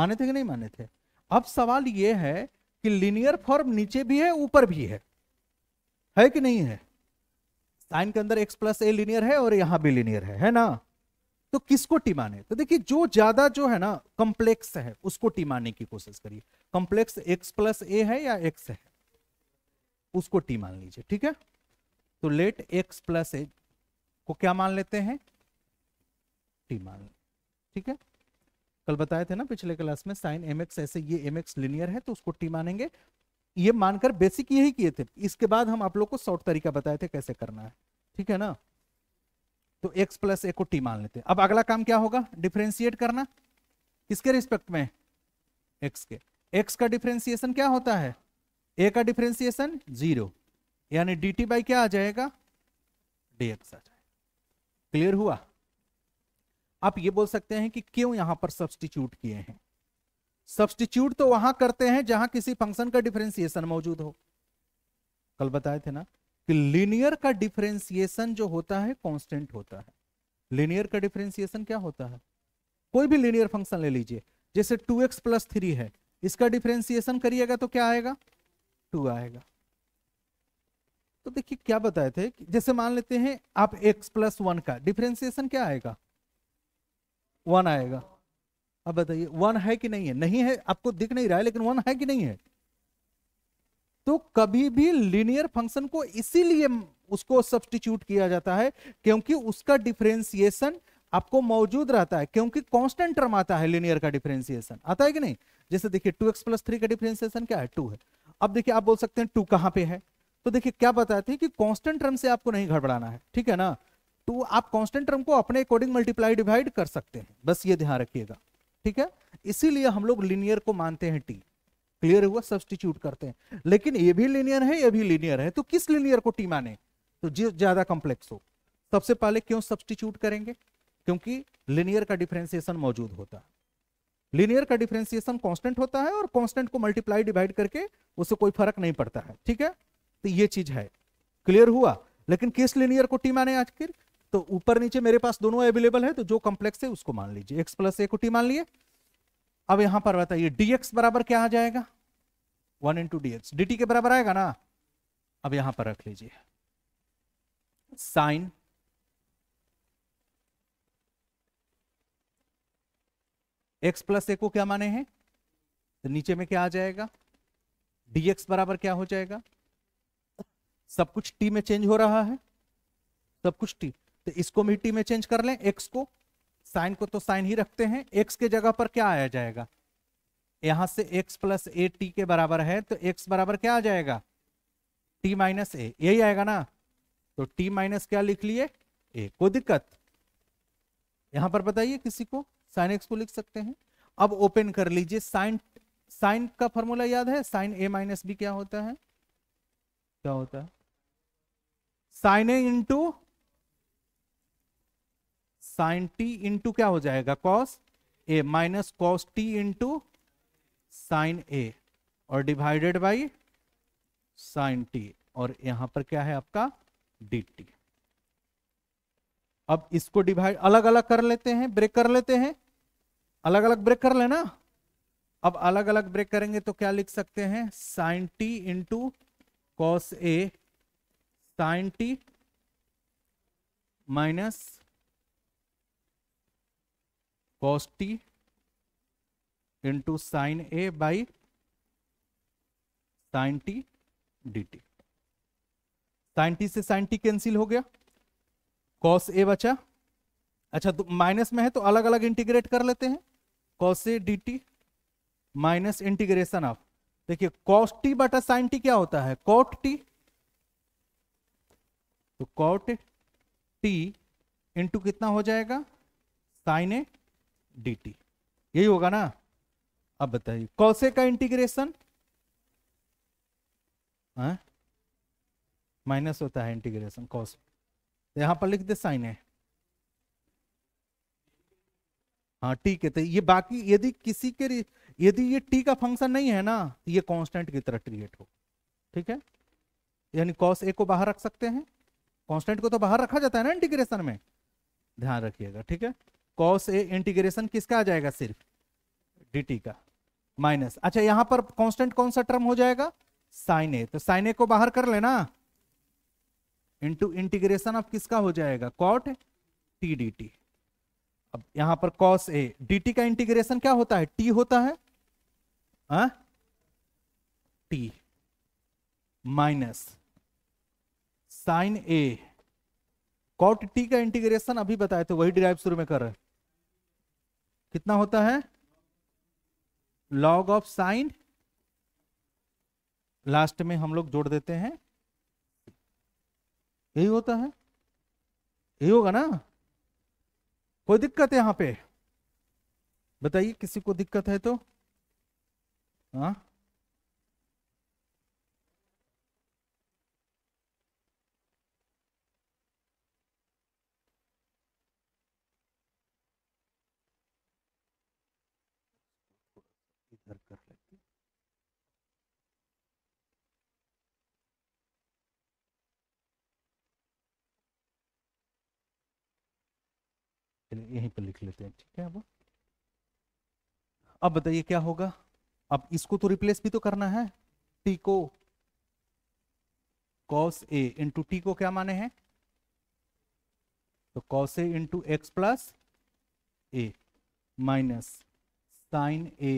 माने थे कि नहीं माने थे अब सवाल ये है कि लीनियर फॉर्म नीचे भी है ऊपर भी है है कि नहीं है साइन के अंदर एक्स प्लस ए लीनियर है और यहां भी लीनियर है है ना तो किसको टिमाने तो देखिए जो ज्यादा जो है ना कॉम्प्लेक्स है उसको टिमाने की कोशिश करिए कॉम्प्लेक्स एक्स प्लस ए है या एक्स है उसको टी मान लीजिए ठीक है तो लेट एक्स प्लस ए को क्या मान लेते हैं टी मान ठीक है कल बताए थे ना पिछले क्लास में साइन एम एक्स ऐसे ये एम एक्स लिनियर है तो उसको टी मानेंगे ये मानकर बेसिक यही किए थे इसके बाद हम आप लोग को शॉर्ट तरीका बताए थे कैसे करना है ठीक है ना तो एक्स प्लस ए को टी मान लेते हैं अब अगला काम क्या होगा डिफ्रेंशिएट करना किसके रिस्पेक्ट में एक्स के एक्स का डिफ्रेंसिएशन क्या होता है ए का डिफ्रेंसिएशन जीरो यानी डी टी बाई क्या आ जाएगा डी एक्स आ जाएगा क्लियर हुआ आप ये बोल सकते हैं कि क्यों यहां पर सब्सटीट्यूट किए हैं सब्सटीट्यूट तो वहां करते हैं जहां किसी फंक्शन का डिफ्रेंसिएशन मौजूद हो कल बताए थे ना कि लीनियर का डिफ्रेंसिएशन जो होता है कांस्टेंट होता है लीनियर का डिफ्रेंसिएशन क्या होता है कोई भी लीनियर फंक्शन ले लीजिए जैसे टू एक्स प्लस थ्री है इसका डिफ्रेंसिएशन करिएगा तो क्या आएगा टू आएगा तो देखिए क्या बताए थे जैसे मान लेते हैं आप एक्स प्लस वन का डिफ्रेंसिएशन क्या आएगा वन आएगा अब बताइए वन है कि नहीं है नहीं है आपको दिख नहीं रहा है लेकिन वन है कि नहीं है तो कभी भी लीनियर फंक्शन को इसीलिए उसको सब्सटीट्यूट किया जाता है क्योंकि उसका डिफ्रेंसिएशन आपको मौजूद रहता है क्योंकि कांस्टेंट टर्म आता है लीनियर का डिफरेंसिएशन आता है कि नहीं जैसे देखिए टू एक्स प्लस थ्री का डिफ्रेंसिएशन क्या है टू है अब देखिए आप बोल सकते हैं टू कहां पे है तो देखिए क्या बताते हैं कि कांस्टेंट टर्म से आपको नहीं घड़बड़ाना है ठीक है ना तो आप कांस्टेंट टर्म को अपने अकॉर्डिंग मल्टीप्लाई डिवाइड कर सकते हैं बस ये ध्यान रखिएगा ठीक है इसीलिए हम लोग लिनियर को मानते हैं टी क्लियर हुआ सब्सटीट्यूट करते हैं लेकिन ये भी लीनियर है ये भी लीनियर है तो किस लीनियर को टी माने तो जो ज्यादा कॉम्प्लेक्स हो सबसे पहले क्यों सब्सटीट्यूट करेंगे क्योंकि लीनियर का डिफ्रेंसिएशन मौजूद होता है लीनियर का डिफ्रेंसिएशन कांस्टेंट होता है और कांस्टेंट को मल्टीप्लाई डिवाइड करके उससे कोई फर्क नहीं पड़ता है ठीक है तो ये चीज है क्लियर हुआ लेकिन किस लीनियर को टी माने आखिर तो ऊपर नीचे मेरे पास दोनों अवेलेबल है तो जो कॉम्प्लेक्स है उसको मान लीजिए एक्स प्लस ए को टी मान लिए अब यहां पर बताइए dx बराबर क्या आ जाएगा वन इंटू डीएक्स डी के बराबर आएगा ना अब यहां पर रख लीजिए साइन एक्स प्लस ए को क्या माने हैं तो नीचे में क्या आ जाएगा dx बराबर क्या हो जाएगा सब कुछ t में चेंज हो रहा है सब कुछ t तो इसको भी t में चेंज कर लें x को साइन को तो साइन ही रखते हैं एक्स के जगह पर क्या आया जाएगा यहां से एक्स प्लस ए टी के बराबर है तो एक्स बराबर क्या आ जाएगा टी माइनस ए यही आएगा ना तो टी माइनस क्या लिख लिए ए कोई दिक्कत यहां पर बताइए किसी को साइन एक्स को लिख सकते हैं अब ओपन कर लीजिए साइन साइन का फॉर्मूला याद है साइन ए माइनस बी क्या होता है क्या होता है sine a into sine t into क्या हो जाएगा cos a minus cos t into sine a और डिवाइडेड बाई साइन टी और यहां पर क्या है आपका डी टी अब इसको डिवाइड अलग अलग कर लेते हैं ब्रेक कर लेते हैं अलग अलग ब्रेक कर लेना अब अलग अलग ब्रेक करेंगे तो क्या लिख सकते हैं sine t into cos a sine t minus cos t into sin a by sin t dt sin t से sin t कैंसिल हो गया cos a बचा अच्छा तो माइनस में है तो अलग अलग इंटीग्रेट कर लेते हैं cos a dt minus integration of देखिए cos t बटा sin t क्या होता है cot t तो cot t इंटू कितना हो जाएगा साइन ए dt यही होगा ना अब बताइए कौसे का इंटीग्रेशन हाँ? माइनस होता है इंटीग्रेशन कॉस तो यहां पर लिख दे साइन है हाँ ठीक है तो ये बाकी यदि किसी के यदि ये टी का फंक्शन नहीं है ना तो ये कांस्टेंट की तरह ट्रिएट हो ठीक है यानी कॉस ए को बाहर रख सकते हैं कांस्टेंट को तो बाहर रखा जाता है ना इंटीग्रेशन में ध्यान रखिएगा ठीक है कॉस ए इंटीग्रेशन किसका आ जाएगा सिर्फ डी का माइनस अच्छा यहां पर कांस्टेंट कौन सा टर्म हो जाएगा साइन ए तो साइन ए को बाहर कर लेना इंटू इंटीग्रेशन ऑफ किसका हो जाएगा कॉट टी डी टी अब यहां पर कॉस ए डी का इंटीग्रेशन क्या होता है टी होता है आ? T minus sine a cot t का इंटीग्रेशन अभी बताए थे तो वही डिराइव शुरू में कर रहे कितना होता है लॉग ऑफ साइन लास्ट में हम लोग जोड़ देते हैं यही होता है यही होगा ना कोई दिक्कत है यहां पे बताइए किसी को दिक्कत है तो हाँ चलिए यहीं पर लिख लेते हैं ठीक है अब अब बताइए क्या होगा अब इसको तो रिप्लेस भी तो करना है टी को कॉस ए इंटू टी को क्या माने हैं तो cos a into x plus a minus sine a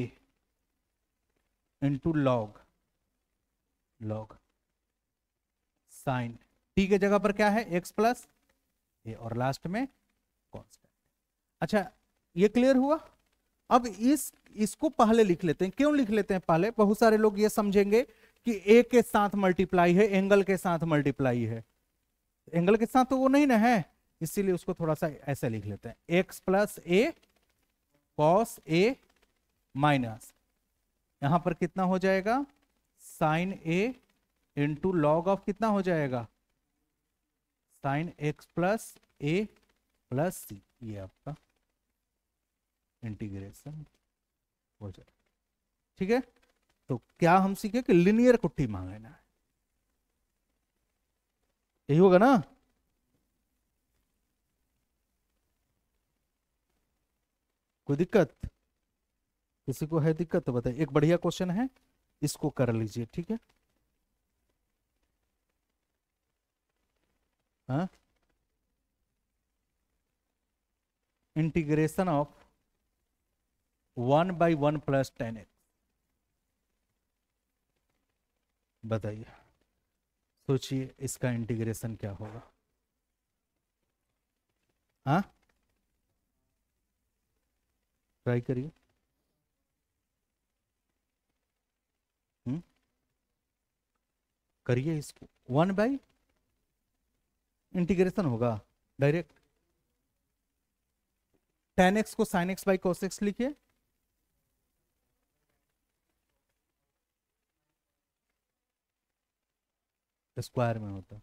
into log log sine t के जगह पर क्या है एक्स प्लस ए और लास्ट में अच्छा ये क्लियर हुआ अब इस इसको पहले लिख लेते हैं क्यों लिख लेते हैं पहले बहुत सारे लोग ये समझेंगे कि ए के साथ मल्टीप्लाई है एंगल के साथ मल्टीप्लाई है एंगल के साथ तो वो नहीं ना है इसीलिए उसको थोड़ा सा ऐसे लिख लेते हैं x plus a cos a minus यहां पर कितना हो जाएगा sine a into log of कितना हो जाएगा sine x plus a plus c ये आपका इंटीग्रेशन हो जाए ठीक है तो क्या हम सीखे कि लिनियर कुट्टी मांगना है यही होगा ना कोई दिक्कत किसी को है दिक्कत तो बताइए एक बढ़िया क्वेश्चन है इसको कर लीजिए ठीक है इंटीग्रेशन हाँ? Of one by one plus ten x बताइए सोचिए इसका इंटीग्रेशन क्या होगा हा ट्राई करिए हम्म? करिए इसको वन बाई इंटीग्रेशन होगा डायरेक्ट टेन एक्स को sine x by cos x लिखिए pesquare, mano. Tá?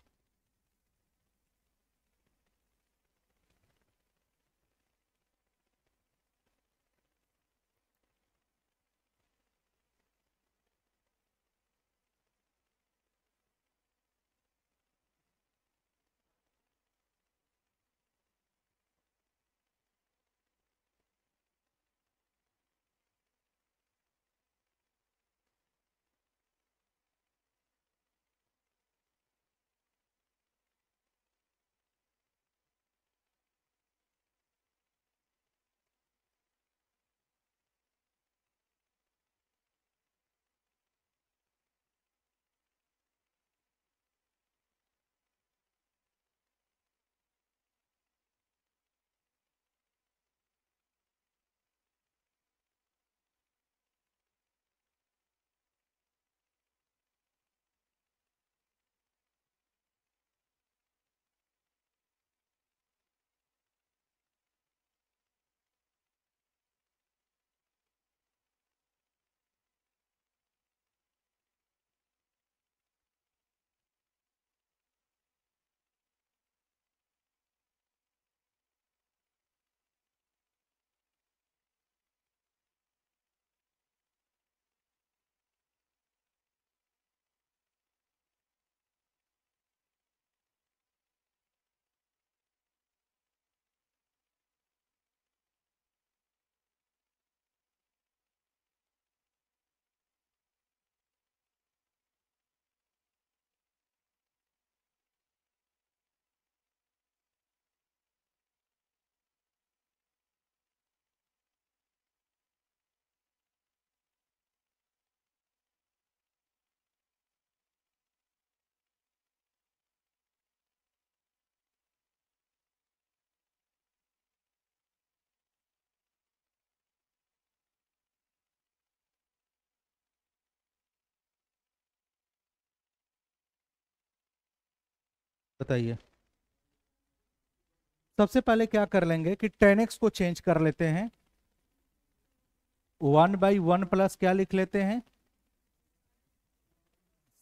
बताइए सबसे पहले क्या कर लेंगे कि टेन एक्स को चेंज कर लेते हैं वन बाई वन प्लस क्या लिख लेते हैं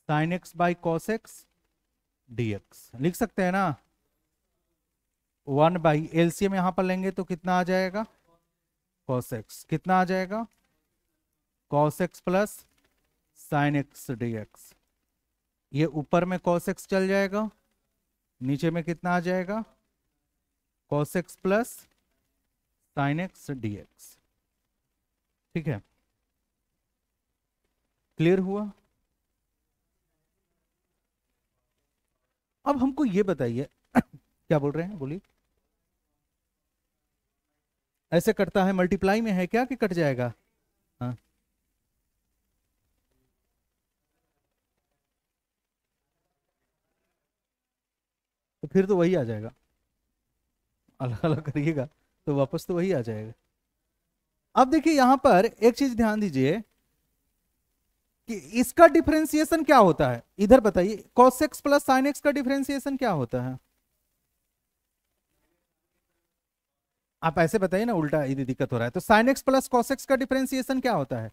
sine x by cos x d x लिख सकते हैं ना वन बाई एलसीएम यहां पर लेंगे तो कितना आ जाएगा कॉस एक्स कितना आ जाएगा cos x plus sine x d x ये ऊपर में कॉस एक्स चल जाएगा नीचे में कितना आ जाएगा cos x plus sine x d x ठीक है क्लियर हुआ अब हमको ये बताइए क्या बोल रहे हैं बोलिए ऐसे कटता है मल्टीप्लाई में है क्या कि कट जाएगा हाँ फिर तो वही आ जाएगा अलग अलग करिएगा तो वापस तो वही आ जाएगा अब देखिए यहां पर एक चीज ध्यान दीजिए कि इसका डिफ्रेंसिएशन क्या होता है इधर बताइए cos x plus sine x का डिफ्रेंसिएशन क्या होता है आप ऐसे बताइए ना उल्टा यदि दिक्कत हो रहा है तो sine x plus cos x का डिफ्रेंसिएशन क्या होता है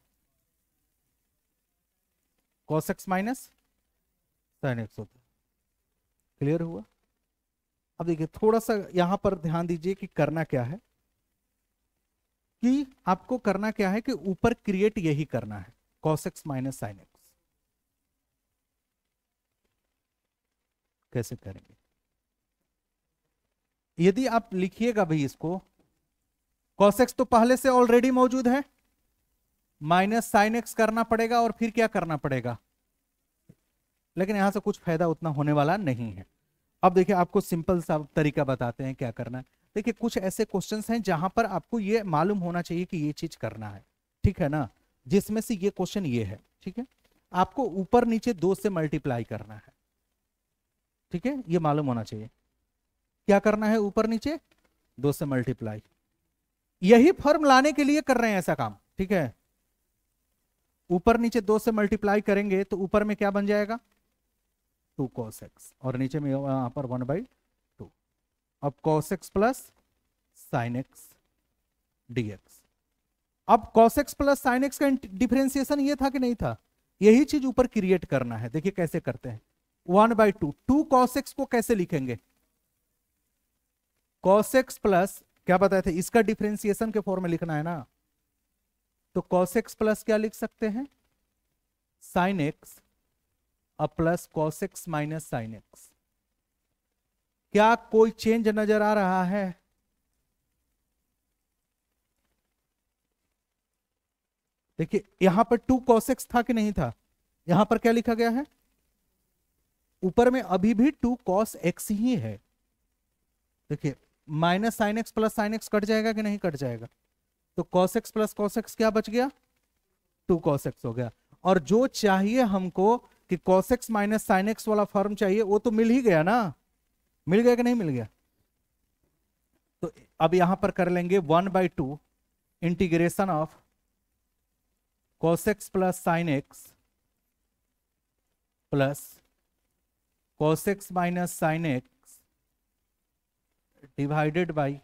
cos x minus sine x होता है क्लियर हुआ अब देखिए थोड़ा सा यहां पर ध्यान दीजिए कि करना क्या है कि आपको करना क्या है कि ऊपर क्रिएट यही करना है कॉसेक्स माइनस साइन एक्स कैसे करेंगे यदि आप लिखिएगा भाई इसको कॉसेक्स तो पहले से ऑलरेडी मौजूद है माइनस साइन एक्स करना पड़ेगा और फिर क्या करना पड़ेगा लेकिन यहां से कुछ फायदा उतना होने वाला नहीं है अब देखिए आपको सिंपल सा तरीका बताते हैं क्या करना है देखिए कुछ ऐसे क्वेश्चन हैं जहां पर आपको ये मालूम होना चाहिए कि ये चीज करना है ठीक है ना जिसमें से ये क्वेश्चन ये है ठीक है आपको ऊपर नीचे दो से मल्टीप्लाई करना है ठीक है ये मालूम होना चाहिए क्या करना है ऊपर नीचे दो से मल्टीप्लाई यही फॉर्म लाने के लिए कर रहे हैं ऐसा काम ठीक है ऊपर नीचे दो से मल्टीप्लाई करेंगे तो ऊपर में क्या बन जाएगा टू कॉस एक्स और नीचे में यहाँ पर वन बाई टू अब cos x plus sine x d x अब cos x plus sine x का डिफ्रेंसिएशन ये था कि नहीं था यही चीज ऊपर क्रिएट करना है देखिए कैसे करते हैं one by two two cos x को कैसे लिखेंगे कॉस एक्स प्लस क्या बताए थे इसका डिफ्रेंसिएशन के फॉर्म में लिखना है ना तो कॉस एक्स प्लस क्या लिख सकते हैं साइन एक्स और plus cos x minus sine x क्या कोई चेंज नजर आ रहा है देखिए यहां पर टू कॉस एक्स था कि नहीं था यहां पर क्या लिखा गया है ऊपर में अभी भी टू कॉस एक्स ही है देखिए minus sine x plus sine x cut जाएगा कि नहीं कट जाएगा तो cos x plus cos x क्या बच गया टू कॉस एक्स हो गया और जो चाहिए हमको कि एक्स माइनस साइन एक्स वाला फॉर्म चाहिए वो तो मिल ही गया ना मिल गया कि नहीं मिल गया तो अब यहां पर कर लेंगे one by two integration of x plus sine x plus cos x minus sine x divided by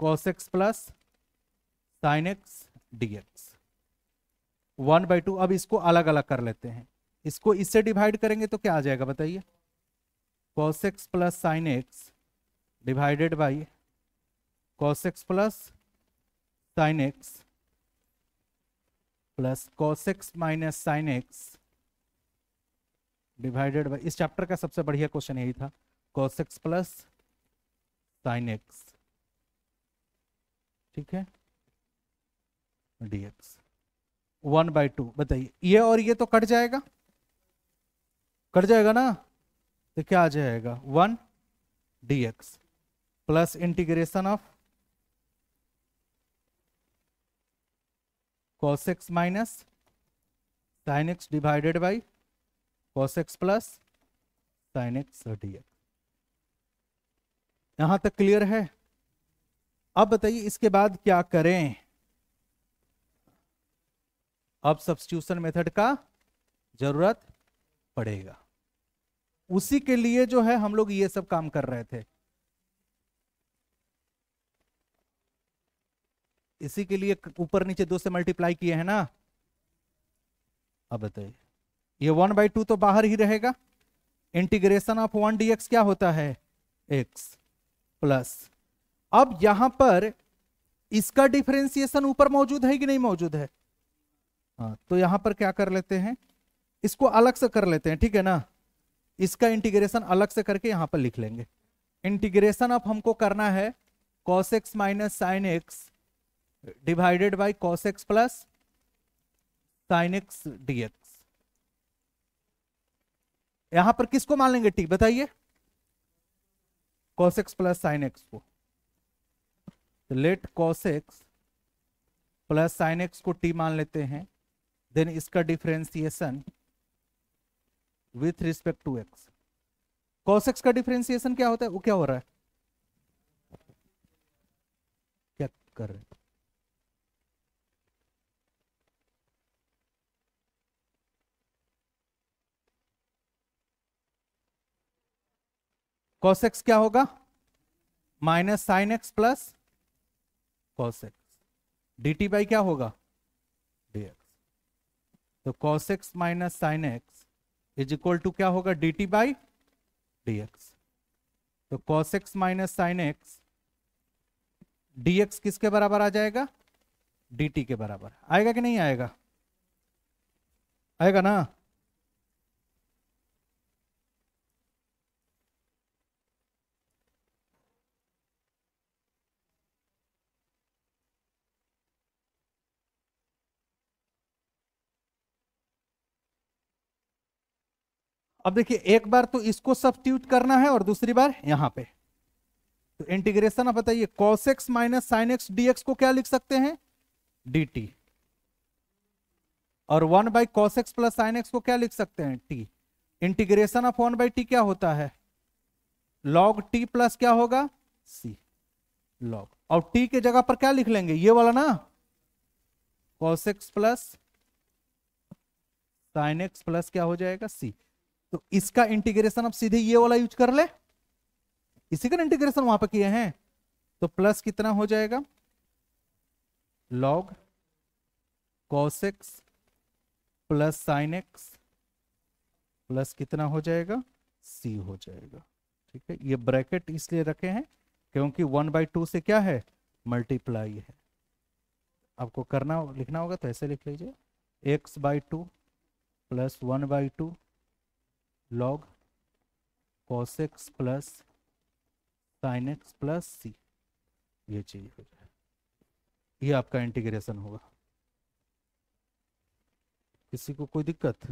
cos x plus sine x d x one by two अब इसको अलग अलग कर लेते हैं इसको इससे डिवाइड करेंगे तो क्या आ जाएगा बताइए cos x plus sine x divided by cos x plus sine x plus cos x minus sine x divided by इस चैप्टर का सबसे बढ़िया क्वेश्चन यही था cos x plus sine x ठीक है डीएक्स वन बाई टू बताइए ये और ये तो कट जाएगा कट जाएगा ना तो क्या आ जाएगा one d x plus integration of cos x minus sine x divided by cos x plus sine x d x यहां तक क्लियर है अब बताइए इसके बाद क्या करें अब सब्सटीट्यूशन मेथड का जरूरत पड़ेगा उसी के लिए जो है हम लोग ये सब काम कर रहे थे इसी के लिए ऊपर नीचे दो से मल्टीप्लाई किए हैं ना अब बताइए ये वन बाई टू तो बाहर ही रहेगा integration of one d x क्या होता है एक्स प्लस अब यहां पर इसका डिफ्रेंसिएशन ऊपर मौजूद है कि नहीं मौजूद है हाँ तो यहां पर क्या कर लेते हैं इसको अलग से कर लेते हैं ठीक है ना इसका इंटीग्रेशन अलग से करके यहां पर लिख लेंगे इंटीग्रेशन अब हमको करना है cos x minus sine x divided by cos x plus sine x d x यहां पर किसको मान लेंगे टी बताइए cos x plus sine x को let cos x plus sine x को टी मान लेते हैं देन इसका differentiation with respect to x cos x का डिफ्रेंसिएशन क्या होता है वो क्या हो रहा है क्या कर रहे कॉस एक्स क्या होगा minus sine x plus cos x d t by क्या होगा तो cos x minus sine x is equal to क्या होगा d t by d x तो cos x minus sine x d x किसके बराबर आ जाएगा डी टी के बराबर आएगा कि नहीं आएगा आएगा ना अब देखिए एक बार तो इसको सब्सटीट्यूट करना है और दूसरी बार यहां पे तो इंटीग्रेशन आप बताइए cos x minus sine x d x को क्या लिख सकते हैं डी और one by cos x plus sine x को क्या लिख सकते हैं t integration of one by t क्या होता है लॉग टी प्लस क्या होगा सी लॉग और टी के जगह पर क्या लिख लेंगे ये वाला ना cos x plus sine x plus क्या हो जाएगा सी तो इसका इंटीग्रेशन अब सीधे ये वाला यूज कर ले इसी का इंटीग्रेशन वहां पर किए हैं तो प्लस कितना हो जाएगा log cos x plus sine x plus कितना हो जाएगा सी हो जाएगा ठीक है ये ब्रैकेट इसलिए रखे हैं क्योंकि वन बाई टू से क्या है मल्टीप्लाई है आपको करना लिखना होगा तो ऐसे लिख लीजिए x by two plus one by two log cos x plus sine x plus c ये चीज हो जाए ये आपका इंटीग्रेशन होगा किसी को कोई दिक्कत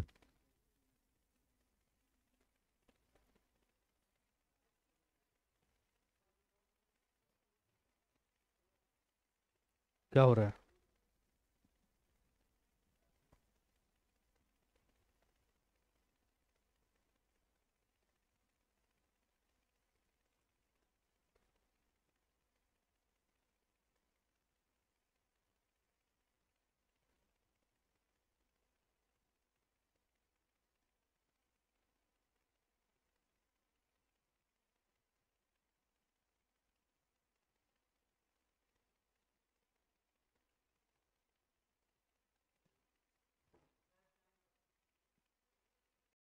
क्या हो रहा है